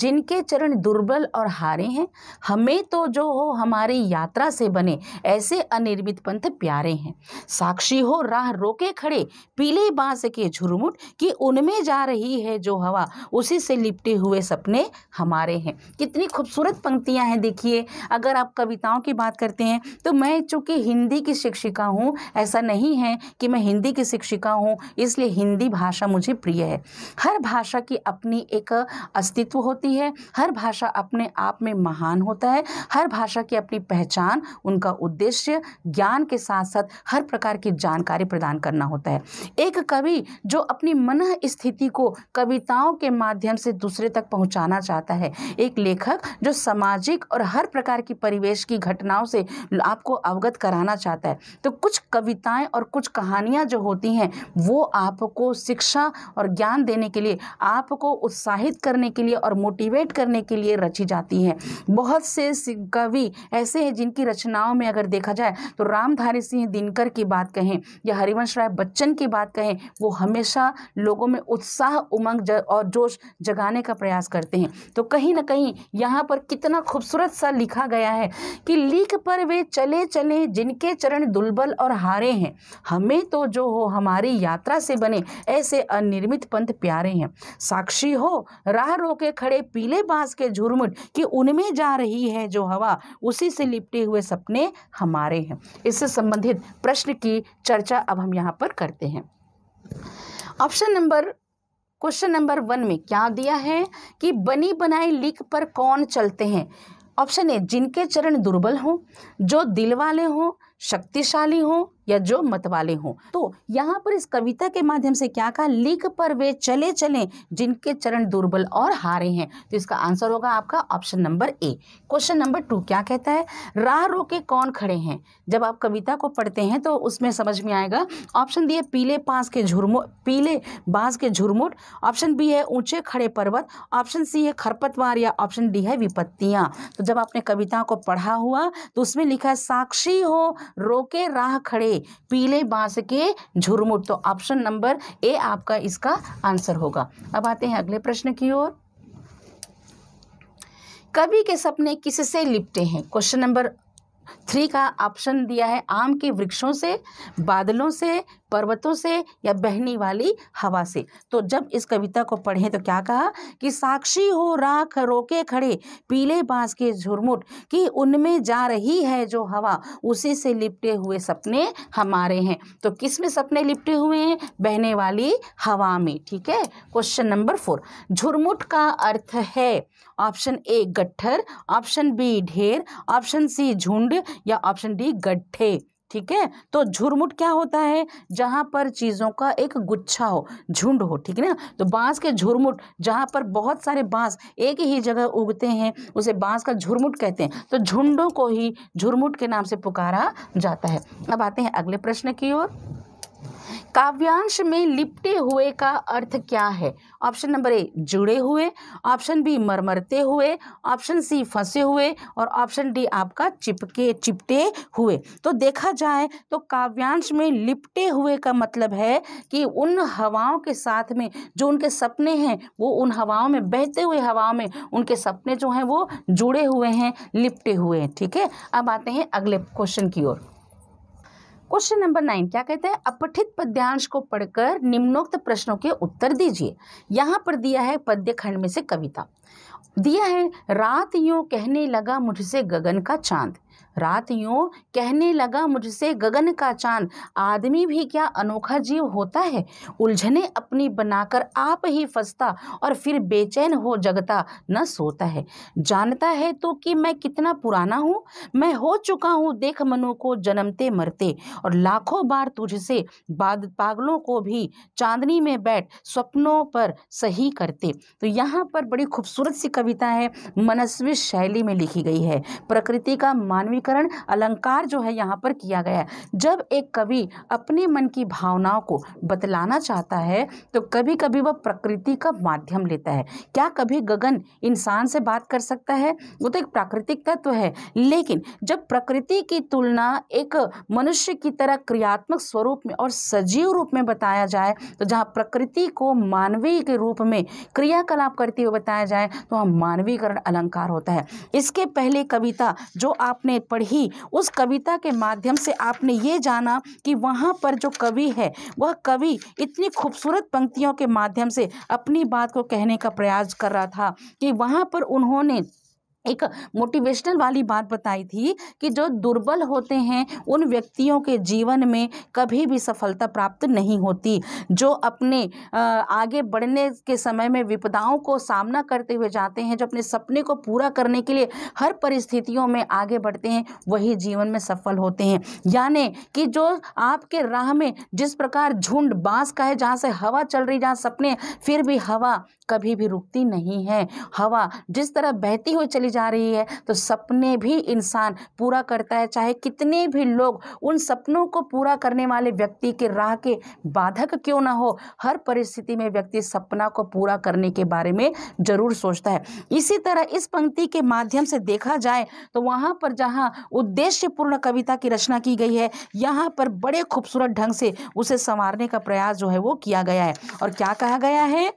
जिनके चरण दुर्बल और हारे हैं हमें तो जो हो हमारी यात्रा से बने ऐसे अनिर्मित पंथ प्यारे हैं साक्षी हो राह रोके खड़े पीले बांस के झुरमुट कि उनमें जा रही है जो हवा उसी से लिपटे हुए सपने हमारे हैं कितनी खूबसूरत पंक्तियां हैं देखिए अगर आप कविताओं की बात करते हैं तो मैं चूंकि हिंदी की शिक्षिका हूँ ऐसा नहीं है कि मैं हिंदी की शिक्षिका हूँ इसलिए हिंदी भाषा मुझे प्रिय है हर भाषा की अपनी एक अस्तित्व होती है हर भाषा अपने आप में महान होता है हर भाषा की अपनी पहचान उनका उद्देश्य ज्ञान के साथ साथ हर प्रकार की जानकारी प्रदान करना होता है एक कवि जो अपनी मन स्थिति को कविताओं के माध्यम से दूसरे तक पहुंचाना चाहता है एक लेखक जो सामाजिक और हर प्रकार की परिवेश की घटनाओं से आपको अवगत कराना चाहता है तो कुछ कविताएं और कुछ कहानियां जो होती हैं वो आपको शिक्षा और ज्ञान देने के लिए आपको उत्साहित करने के लिए और मोटिवेट करने के लिए रची जाती हैं बहुत से कवि ऐसे हैं जिनकी रचनाओं में अगर देखा जाए तो रामधारी सिंह दिनकर की बात कहें या हरिवंश राय बच्चन मिशन की बात कहें वो हमेशा लोगों में उत्साह उमंग और जोश जगाने का प्रयास करते हैं तो कहीं ना कहीं यहाँ पर कितना खूबसूरत सा लिखा गया है कि लिख पर वे चले चले जिनके चरण दुलबल और हारे हैं हमें तो जो हो हमारी यात्रा से बने ऐसे अनिर्मित पंथ प्यारे हैं साक्षी हो राह रोके खड़े पीले बांस के झुरमुट कि उनमें जा रही है जो हवा उसी से लिपटे हुए सपने हमारे हैं इससे संबंधित प्रश्न की चर्चा अब हम यहाँ पर करते करते हैं option number question number one में क्या दिया है कि बनी बनाई लीक पर कौन चलते हैं ऑप्शन ए जिनके चरण दुर्बल हों जो दिल वाले हों शक्तिशाली हों या जो मत वाले हों तो यहाँ पर इस कविता के माध्यम से क्या कहा लिख पर वे चले चलें जिनके चरण दुर्बल और हारे हैं तो इसका आंसर होगा आपका option number A question number two क्या कहता है राह रोके कौन खड़े हैं जब आप कविता को पढ़ते हैं तो उसमें समझ में आएगा ऑप्शन दिए पीले पास के झुरमो पीले बांस के झुरमुट ऑप्शन बी है ऊँचे खड़े पर्वत ऑप्शन सी है खरपतवार या ऑप्शन डी है विपत्तियाँ तो जब आपने कविता को पढ़ा हुआ तो उसमें लिखा है साक्षी हो रोके राह खड़े पीले बांस के झुरमुट तो ऑप्शन नंबर ए आपका इसका आंसर होगा अब आते हैं अगले प्रश्न की ओर कवि के सपने किससे लिपटे हैं क्वेश्चन नंबर थ्री का ऑप्शन दिया है आम के वृक्षों से बादलों से पर्वतों से या बहने वाली हवा से तो जब इस कविता को पढ़ें तो क्या कहा कि साक्षी हो राख रोके खड़े पीले बांस के झुरमुट कि उनमें जा रही है जो हवा उसी से लिपटे हुए सपने हमारे हैं तो किस में सपने लिपटे हुए हैं बहने वाली हवा में ठीक है क्वेश्चन नंबर फोर झुरमुट का अर्थ है ऑप्शन ए गट्ठर ऑप्शन बी ढेर ऑप्शन सी झुंड या ऑप्शन डी गड्ढे ठीक है तो झुरमुट क्या होता है जहाँ पर चीज़ों का एक गुच्छा हो झुंड हो ठीक है ना तो बांस के झुरमुट जहाँ पर बहुत सारे बांस एक ही जगह उगते हैं उसे बांस का झुरमुट कहते हैं तो झुंडों को ही झुरमुट के नाम से पुकारा जाता है अब आते हैं अगले प्रश्न की ओर काव्यांश में लिपटे हुए का अर्थ क्या है ऑप्शन नंबर ए जुड़े हुए ऑप्शन बी मरमरते हुए ऑप्शन सी फंसे हुए और ऑप्शन डी आपका चिपके चिपटे हुए तो देखा जाए तो काव्यांश में लिपटे हुए का मतलब है कि उन हवाओं के साथ में जो उनके सपने हैं वो उन हवाओं में बहते हुए हवाओं में उनके सपने जो हैं वो जुड़े हुए हैं लिपटे हुए हैं ठीक है अब आते हैं अगले क्वेश्चन की ओर क्वेश्चन नंबर नाइन क्या कहते हैं अपठित पद्यांश को पढ़कर निम्नोक्त प्रश्नों के उत्तर दीजिए यहाँ पर दिया है पद्य खंड में से कविता दिया है रात यूँ कहने लगा मुझसे गगन का चांद रात यूं कहने लगा मुझसे गगन का चांद आदमी भी क्या अनोखा जीव होता है उलझने अपनी बनाकर आप ही फंसता और फिर बेचैन हो जगता न सोता है जानता है तो कि मैं कितना पुराना हूँ मैं हो चुका हूँ देख मनु को जन्मते मरते और लाखों बार तुझसे बाद पागलों को भी चांदनी में बैठ स्वप्नों पर सही करते तो यहाँ पर बड़ी खूबसूरत सी कविता है मनस्वी शैली में लिखी गई है प्रकृति का मानवीय व्याकरण अलंकार जो है यहाँ पर किया गया है जब एक कवि अपने मन की भावनाओं को बतलाना चाहता है तो कभी कभी वह प्रकृति का माध्यम लेता है क्या कभी गगन इंसान से बात कर सकता है वो तो एक प्राकृतिक तत्व है लेकिन जब प्रकृति की तुलना एक मनुष्य की तरह क्रियात्मक स्वरूप में और सजीव रूप में बताया जाए तो जहाँ प्रकृति को मानवीय के रूप में क्रियाकलाप करते हुए बताया जाए तो वहाँ मानवीकरण अलंकार होता है इसके पहले कविता जो आपने पढ़ी उस कविता के माध्यम से आपने ये जाना कि वहाँ पर जो कवि है वह कवि इतनी खूबसूरत पंक्तियों के माध्यम से अपनी बात को कहने का प्रयास कर रहा था कि वहाँ पर उन्होंने एक मोटिवेशनल वाली बात बताई थी कि जो दुर्बल होते हैं उन व्यक्तियों के जीवन में कभी भी सफलता प्राप्त नहीं होती जो अपने आगे बढ़ने के समय में विपदाओं को सामना करते हुए जाते हैं जो अपने सपने को पूरा करने के लिए हर परिस्थितियों में आगे बढ़ते हैं वही जीवन में सफल होते हैं यानी कि जो आपके राह में जिस प्रकार झुंड बाँस का है जहाँ से हवा चल रही जहाँ सपने फिर भी हवा कभी भी रुकती नहीं है हवा जिस तरह बहती हुई चली जा रही है तो सपने भी इंसान पूरा करता है चाहे कितने भी लोग उन सपनों को पूरा करने वाले व्यक्ति के राह के बाधक क्यों ना हो हर परिस्थिति में व्यक्ति सपना को पूरा करने के बारे में जरूर सोचता है इसी तरह इस पंक्ति के माध्यम से देखा जाए तो वहाँ पर जहाँ उद्देश्यपूर्ण कविता की रचना की गई है यहाँ पर बड़े खूबसूरत ढंग से उसे संवारने का प्रयास जो है वो किया गया है और क्या कहा गया है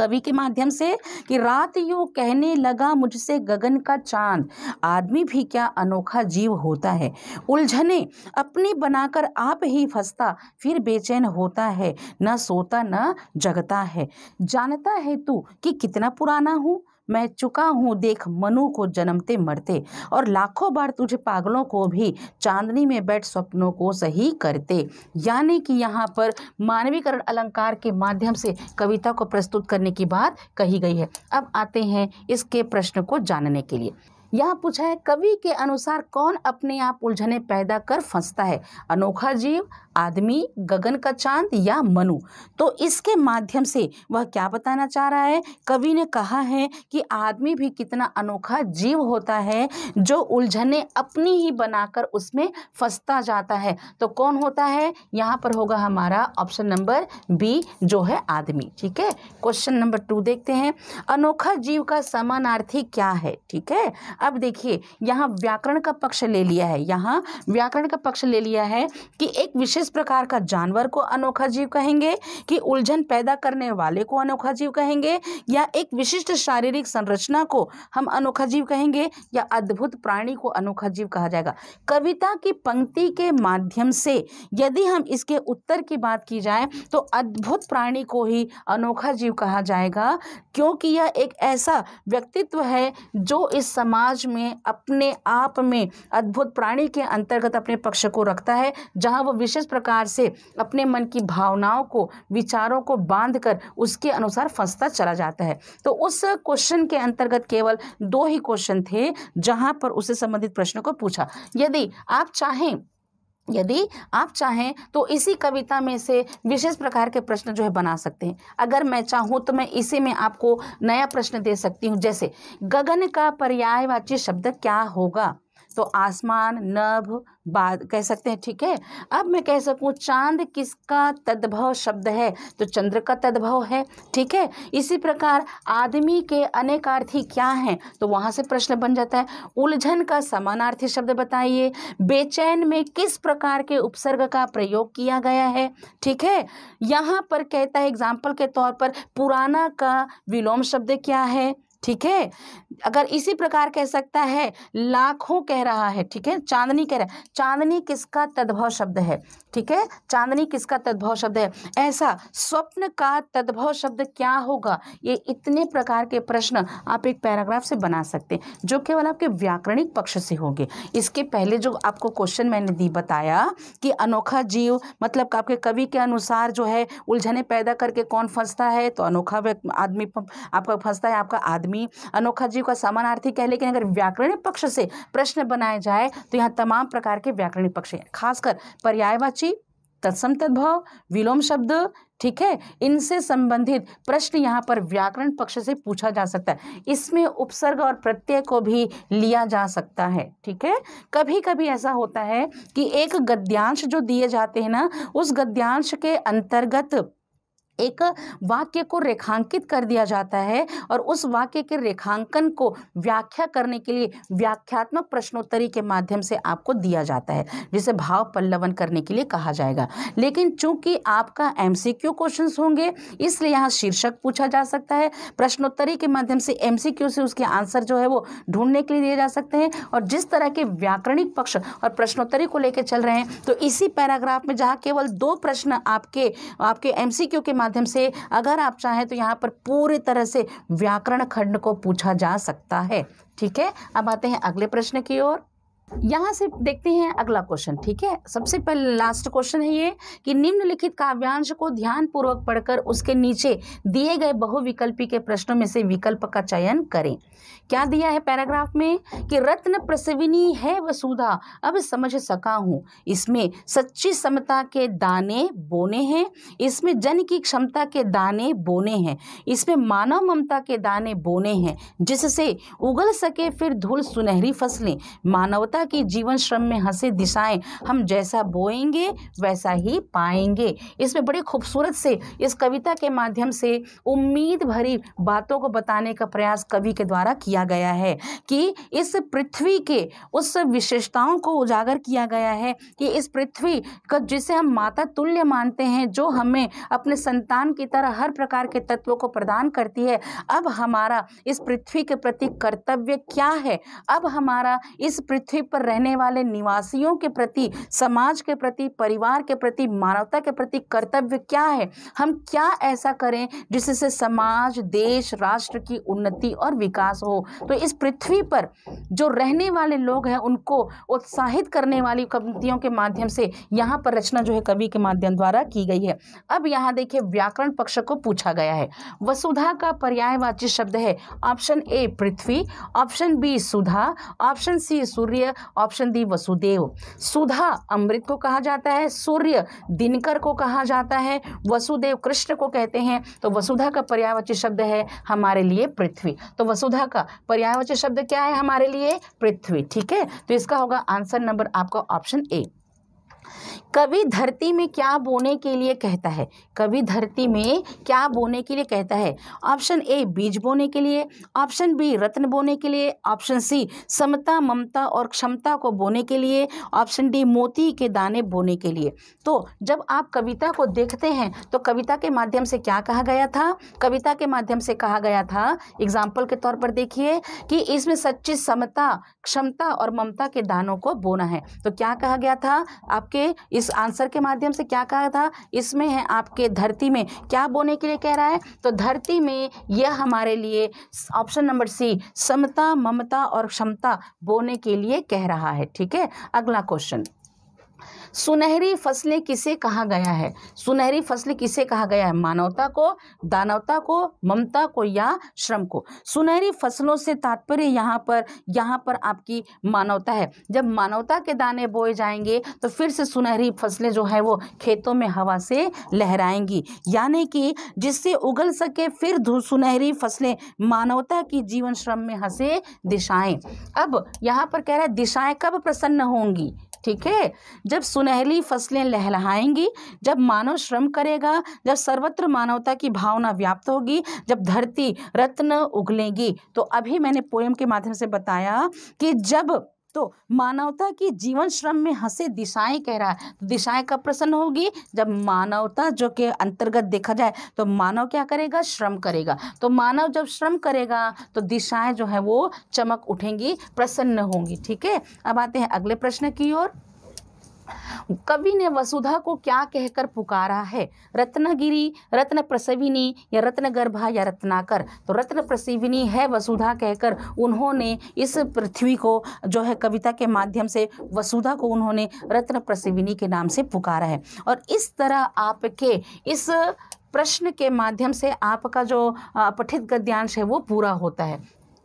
कवि के माध्यम से कि रात यूँ कहने लगा मुझसे गगन का चांद आदमी भी क्या अनोखा जीव होता है उलझने अपनी बनाकर आप ही फंसता फिर बेचैन होता है न सोता न जगता है जानता है तू कि कितना पुराना हूँ मैं चुका हूँ देख मनु को जन्मते मरते और लाखों बार तुझे पागलों को भी चांदनी में बैठ सपनों को सही करते यानी कि यहाँ पर मानवीकरण अलंकार के माध्यम से कविता को प्रस्तुत करने की बात कही गई है अब आते हैं इसके प्रश्न को जानने के लिए यहाँ पूछा है कवि के अनुसार कौन अपने आप उलझने पैदा कर फंसता है अनोखा जीव आदमी गगन का चांद या मनु तो इसके माध्यम से वह क्या बताना चाह रहा है कवि ने कहा है कि आदमी भी कितना अनोखा जीव होता है जो उलझने अपनी ही बनाकर उसमें फंसता जाता है तो कौन होता है यहाँ पर होगा हमारा ऑप्शन नंबर बी जो है आदमी ठीक है क्वेश्चन नंबर टू देखते हैं अनोखा जीव का समानार्थी क्या है ठीक है अब देखिए यहाँ व्याकरण का पक्ष ले लिया है यहाँ व्याकरण का पक्ष ले लिया है कि एक विशेष प्रकार का जानवर को अनोखा जीव कहेंगे कि उलझन पैदा करने वाले को अनोखा जीव कहेंगे या एक विशिष्ट शारीरिक संरचना को हम अनोखा जीव कहेंगे या अद्भुत प्राणी को अनोखा जीव कहा जाएगा कविता की पंक्ति के माध्यम से यदि हम इसके उत्तर की बात की जाए तो अद्भुत प्राणी को ही अनोखा जीव कहा जाएगा क्योंकि यह एक ऐसा व्यक्तित्व है जो इस समाज समाज में अपने आप में अद्भुत प्राणी के अंतर्गत अपने पक्ष को रखता है जहाँ वो विशेष प्रकार से अपने मन की भावनाओं को विचारों को बांध कर उसके अनुसार फंसता चला जाता है तो उस क्वेश्चन के अंतर्गत केवल दो ही क्वेश्चन थे जहाँ पर उससे संबंधित प्रश्न को पूछा यदि आप चाहें यदि आप चाहें तो इसी कविता में से विशेष प्रकार के प्रश्न जो है बना सकते हैं अगर मैं चाहूँ तो मैं इसी में आपको नया प्रश्न दे सकती हूँ जैसे गगन का पर्यायवाची शब्द क्या होगा तो आसमान नभ बाद कह सकते हैं ठीक है अब मैं कह सकूँ चांद किसका तद्भव शब्द है तो चंद्र का तद्भव है ठीक है इसी प्रकार आदमी के अनेकार्थी क्या हैं तो वहाँ से प्रश्न बन जाता है उलझन का समानार्थी शब्द बताइए बेचैन में किस प्रकार के उपसर्ग का प्रयोग किया गया है ठीक है यहाँ पर कहता है एग्जाम्पल के तौर पर पुराना का विलोम शब्द क्या है ठीक है अगर इसी प्रकार कह सकता है लाखों कह रहा है ठीक है चांदनी कह रहा है चांदनी किसका तद्भव शब्द है ठीक है चांदनी किसका तद्भव शब्द है ऐसा स्वप्न का तद्भव शब्द क्या होगा ये इतने प्रकार के प्रश्न आप एक पैराग्राफ से बना सकते हैं जो केवल आपके व्याकरणिक पक्ष से होंगे इसके पहले जो आपको क्वेश्चन मैंने दी बताया कि अनोखा जीव मतलब आपके कवि के अनुसार जो है उलझने पैदा करके कौन फंसता है तो अनोखा आदमी आपका फंसता है आपका आदमी आदमी अनोखा जीव का समानार्थी कह लेकिन अगर व्याकरण पक्ष से प्रश्न बनाए जाए तो यहाँ तमाम प्रकार के व्याकरण पक्ष हैं खासकर पर्यायवाची तत्सम तद्भव विलोम शब्द ठीक है इनसे संबंधित प्रश्न यहाँ पर व्याकरण पक्ष से पूछा जा सकता है इसमें उपसर्ग और प्रत्यय को भी लिया जा सकता है ठीक है कभी कभी ऐसा होता है कि एक गद्यांश जो दिए जाते हैं ना उस गद्यांश के अंतर्गत एक वाक्य को रेखांकित कर दिया जाता है और उस वाक्य के रेखांकन को व्याख्या करने के लिए व्याख्यात्मक प्रश्नोत्तरी के माध्यम से आपको दिया जाता है जिसे भाव पल्लवन करने के लिए कहा जाएगा लेकिन चूंकि आपका एम सी क्यू क्वेश्चन होंगे इसलिए यहाँ शीर्षक पूछा जा सकता है प्रश्नोत्तरी के माध्यम से एम सी क्यू से उसके आंसर जो है वो ढूंढने के लिए दिए जा सकते हैं और जिस तरह के व्याकरणिक पक्ष और प्रश्नोत्तरी को लेकर चल रहे हैं तो इसी पैराग्राफ में जहाँ केवल दो प्रश्न आपके आपके एम सी क्यू के माध्यम माध्यम से अगर आप चाहें तो यहाँ पर पूरी तरह से व्याकरण खंड को पूछा जा सकता है ठीक है अब आते हैं अगले प्रश्न की ओर यहाँ से देखते हैं अगला क्वेश्चन ठीक है सबसे पहले लास्ट क्वेश्चन है ये कि निम्नलिखित काव्यांश को ध्यानपूर्वक पढ़कर उसके नीचे दिए गए बहुविकल्पी के प्रश्नों में से विकल्प का चयन करें क्या दिया है पैराग्राफ में कि रत्न प्रसविनी है वसुधा अब समझ सका हूँ इसमें सच्ची समता के दाने बोने हैं इसमें जन की क्षमता के दाने बोने हैं इसमें मानव ममता के दाने बोने हैं जिससे उगल सके फिर धूल सुनहरी फसलें मानवता माता की जीवन श्रम में हंसे दिशाएं हम जैसा बोएंगे वैसा ही पाएंगे इसमें बड़े खूबसूरत से इस कविता के माध्यम से उम्मीद भरी बातों को बताने का प्रयास कवि के द्वारा किया गया है कि इस पृथ्वी के उस विशेषताओं को उजागर किया गया है कि इस पृथ्वी का जिसे हम माता तुल्य मानते हैं जो हमें अपने संतान की तरह हर प्रकार के तत्वों को प्रदान करती है अब हमारा इस पृथ्वी के प्रति कर्तव्य क्या है अब हमारा इस पृथ्वी पर रहने वाले निवासियों के प्रति समाज के प्रति परिवार के प्रति मानवता के प्रति कर्तव्य क्या है हम क्या ऐसा करें जिससे समाज देश राष्ट्र की उन्नति और विकास हो तो इस पृथ्वी पर जो रहने वाले लोग हैं उनको उत्साहित करने वाली कवितियों के माध्यम से यहाँ पर रचना जो है कवि के माध्यम द्वारा की गई है अब यहाँ देखिए व्याकरण पक्ष को पूछा गया है वसुधा का पर्यायवाची शब्द है ऑप्शन ए पृथ्वी ऑप्शन बी सुधा ऑप्शन सी सूर्य ऑप्शन दी वसुदेव सुधा अमृत को कहा जाता है सूर्य दिनकर को कहा जाता है वसुदेव कृष्ण को कहते हैं तो वसुधा का पर्यावचित शब्द है हमारे लिए पृथ्वी तो वसुधा का पर्यावचित शब्द क्या है हमारे लिए पृथ्वी ठीक है तो इसका होगा आंसर नंबर आपका ऑप्शन ए कवि धरती में क्या बोने के लिए कहता है कवि धरती में क्या बोने के लिए कहता है ऑप्शन ए बीज बोने के लिए ऑप्शन बी रत्न बोने के लिए ऑप्शन सी समता ममता और क्षमता को बोने के लिए ऑप्शन डी मोती के दाने बोने के लिए तो जब आप कविता को देखते हैं तो कविता के माध्यम से क्या कहा गया था कविता के माध्यम से कहा गया था एग्जाम्पल के तौर पर देखिए कि इसमें सच्ची समता क्षमता और ममता के दानों को बोना है तो क्या कहा गया था आपके इस आंसर के माध्यम से क्या कहा था इसमें है आपके धरती में क्या बोने के लिए कह रहा है तो धरती में यह हमारे लिए ऑप्शन नंबर सी समता ममता और क्षमता बोने के लिए कह रहा है ठीक है अगला क्वेश्चन सुनहरी फसलें किसे कहा गया है सुनहरी फसलें किसे कहा गया है मानवता को दानवता को ममता को या श्रम को सुनहरी फसलों से तात्पर्य यहाँ पर यहाँ पर आपकी मानवता है जब मानवता के दाने बोए जाएंगे तो फिर से सुनहरी फसलें जो है वो खेतों में हवा से लहराएंगी यानी कि जिससे उगल सके फिर सुनहरी फसलें मानवता की जीवन श्रम में हंसे दिशाएं अब यहाँ पर कह रहा है दिशाएं कब प्रसन्न होंगी ठीक है जब सुनहली फसलें लहलहाएंगी जब मानव श्रम करेगा जब सर्वत्र मानवता की भावना व्याप्त होगी जब धरती रत्न उगलेगी तो अभी मैंने पोयम के माध्यम से बताया कि जब तो मानवता की जीवन श्रम में हंसे दिशाएं कह रहा है तो दिशाएं कब प्रसन्न होगी जब मानवता जो के अंतर्गत देखा जाए तो मानव क्या करेगा श्रम करेगा तो मानव जब श्रम करेगा तो दिशाएं जो है वो चमक उठेंगी प्रसन्न होंगी ठीक है अब आते हैं अगले प्रश्न की ओर कवि ने वसुधा को क्या कहकर पुकारा है रत्नगिरी रत्न प्रसविनी या रत्न गर्भा या रत्नाकर तो रत्न प्रसविनी है वसुधा कहकर उन्होंने इस पृथ्वी को जो है कविता के माध्यम से वसुधा को उन्होंने रत्न प्रसविनी के नाम से पुकारा है और इस तरह आपके इस प्रश्न के माध्यम से आपका जो पठित गद्यांश है वो पूरा होता है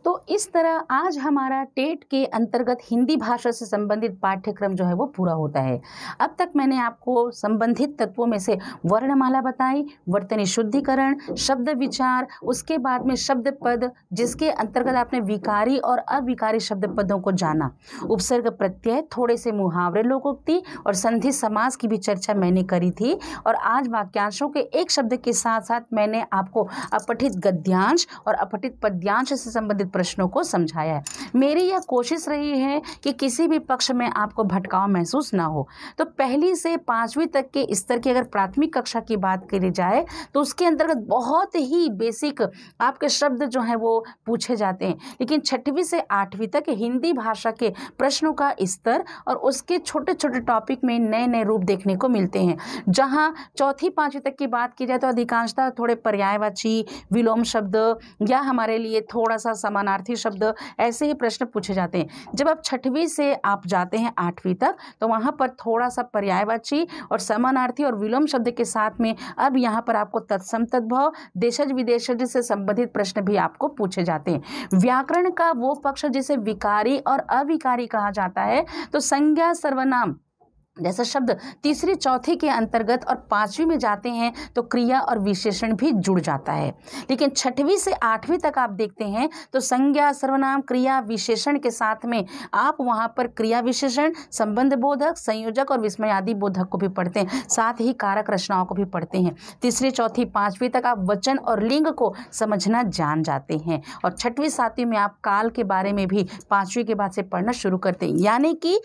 तो इस तरह आज हमारा टेट के अंतर्गत हिंदी भाषा से संबंधित पाठ्यक्रम जो है वो पूरा होता है अब तक मैंने आपको संबंधित तत्वों में से वर्णमाला बताई वर्तनी शुद्धिकरण शब्द विचार उसके बाद में शब्द पद जिसके अंतर्गत आपने विकारी और अविकारी शब्द पदों को जाना उपसर्ग प्रत्यय थोड़े से मुहावरे लोकोक्ति और संधि समाज की भी चर्चा मैंने करी थी और आज वाक्यांशों के एक शब्द के साथ साथ मैंने आपको अपठित गद्यांश और अपठित पद्यांश से संबंधित प्रश्नों को समझाया है मेरी यह कोशिश रही है कि किसी भी पक्ष में आपको भटकाव महसूस ना हो तो पहली से पाँचवीं तक के स्तर की अगर प्राथमिक कक्षा की बात करी जाए तो उसके अंतर्गत बहुत ही बेसिक आपके शब्द जो हैं वो पूछे जाते हैं लेकिन छठवीं से आठवीं तक हिंदी भाषा के प्रश्नों का स्तर और उसके छोटे छोटे टॉपिक में नए नए रूप देखने को मिलते हैं जहाँ चौथी पाँचवीं तक की बात की जाए तो अधिकांशतः थोड़े पर्यायवाची विलोम शब्द या हमारे लिए थोड़ा सा समान समानार्थी शब्द ऐसे ही प्रश्न पूछे जाते हैं जब आप छठवीं से आप जाते हैं आठवीं तक तो वहाँ पर थोड़ा सा पर्यायवाची और समानार्थी और विलोम शब्द के साथ में अब यहाँ पर आपको तत्सम तद्भव देशज विदेशज से संबंधित प्रश्न भी आपको पूछे जाते हैं व्याकरण का वो पक्ष जिसे विकारी और अविकारी कहा जाता है तो संज्ञा सर्वनाम जैसे शब्द तीसरे चौथे के अंतर्गत और पांचवी में जाते हैं तो क्रिया और विशेषण भी जुड़ जाता है लेकिन छठवीं से आठवीं तक आप देखते हैं तो संज्ञा सर्वनाम क्रिया विशेषण के साथ में आप वहाँ पर क्रिया विशेषण संबंध बोधक संयोजक और विस्मयादि बोधक को भी पढ़ते हैं साथ ही कारक रचनाओं को भी पढ़ते हैं तीसरी चौथी पाँचवीं तक आप वचन और लिंग को समझना जान जाते हैं और छठवीं सातवीं में आप काल के बारे में भी पाँचवीं के बाद से पढ़ना शुरू करते हैं यानी कि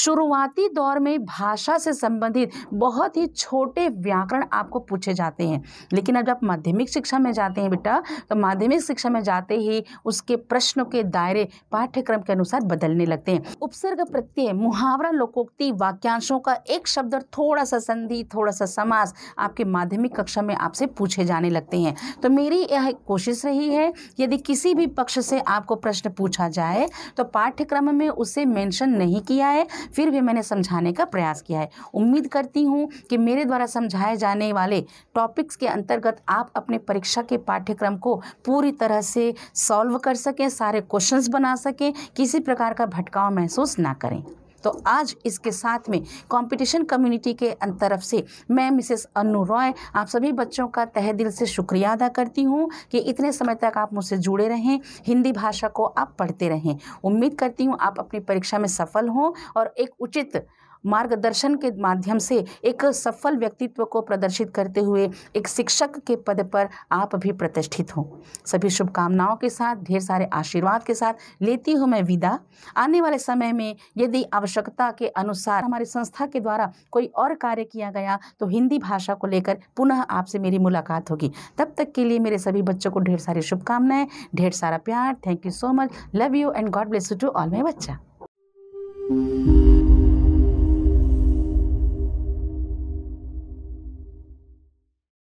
शुरुआती दौर में भाषा से संबंधित बहुत ही छोटे व्याकरण आपको पूछे जाते हैं लेकिन अब आप माध्यमिक शिक्षा में जाते हैं बेटा तो माध्यमिक शिक्षा में जाते ही उसके प्रश्नों के दायरे पाठ्यक्रम के अनुसार बदलने लगते हैं उपसर्ग प्रत्यय मुहावरा लोकोक्ति वाक्यांशों का एक शब्द और थोड़ा सा संधि थोड़ा सा समास आपके माध्यमिक कक्षा में आपसे पूछे जाने लगते हैं तो मेरी यह कोशिश रही है यदि किसी भी पक्ष से आपको प्रश्न पूछा जाए तो पाठ्यक्रम में उसे मेंशन नहीं किया है फिर भी मैंने समझाने का प्रयास किया है उम्मीद करती हूँ कि मेरे द्वारा समझाए जाने वाले टॉपिक्स के अंतर्गत आप अपने परीक्षा के पाठ्यक्रम को पूरी तरह से सॉल्व कर सकें सारे क्वेश्चंस बना सकें किसी प्रकार का भटकाव महसूस ना करें तो आज इसके साथ में कंपटीशन कम्युनिटी के तरफ से मैं मिसेस अनु रॉय आप सभी बच्चों का तहे दिल से शुक्रिया अदा करती हूँ कि इतने समय तक आप मुझसे जुड़े रहें हिंदी भाषा को आप पढ़ते रहें उम्मीद करती हूँ आप अपनी परीक्षा में सफल हों और एक उचित मार्गदर्शन के माध्यम से एक सफल व्यक्तित्व को प्रदर्शित करते हुए एक शिक्षक के पद पर आप भी प्रतिष्ठित हों सभी शुभकामनाओं के साथ ढेर सारे आशीर्वाद के साथ लेती हूँ मैं विदा आने वाले समय में यदि आवश्यकता के अनुसार हमारी संस्था के द्वारा कोई और कार्य किया गया तो हिंदी भाषा को लेकर पुनः आपसे मेरी मुलाकात होगी तब तक के लिए मेरे सभी बच्चों को ढेर सारी शुभकामनाएं ढेर सारा प्यार thank you so much love you and God bless you to all my बच्चा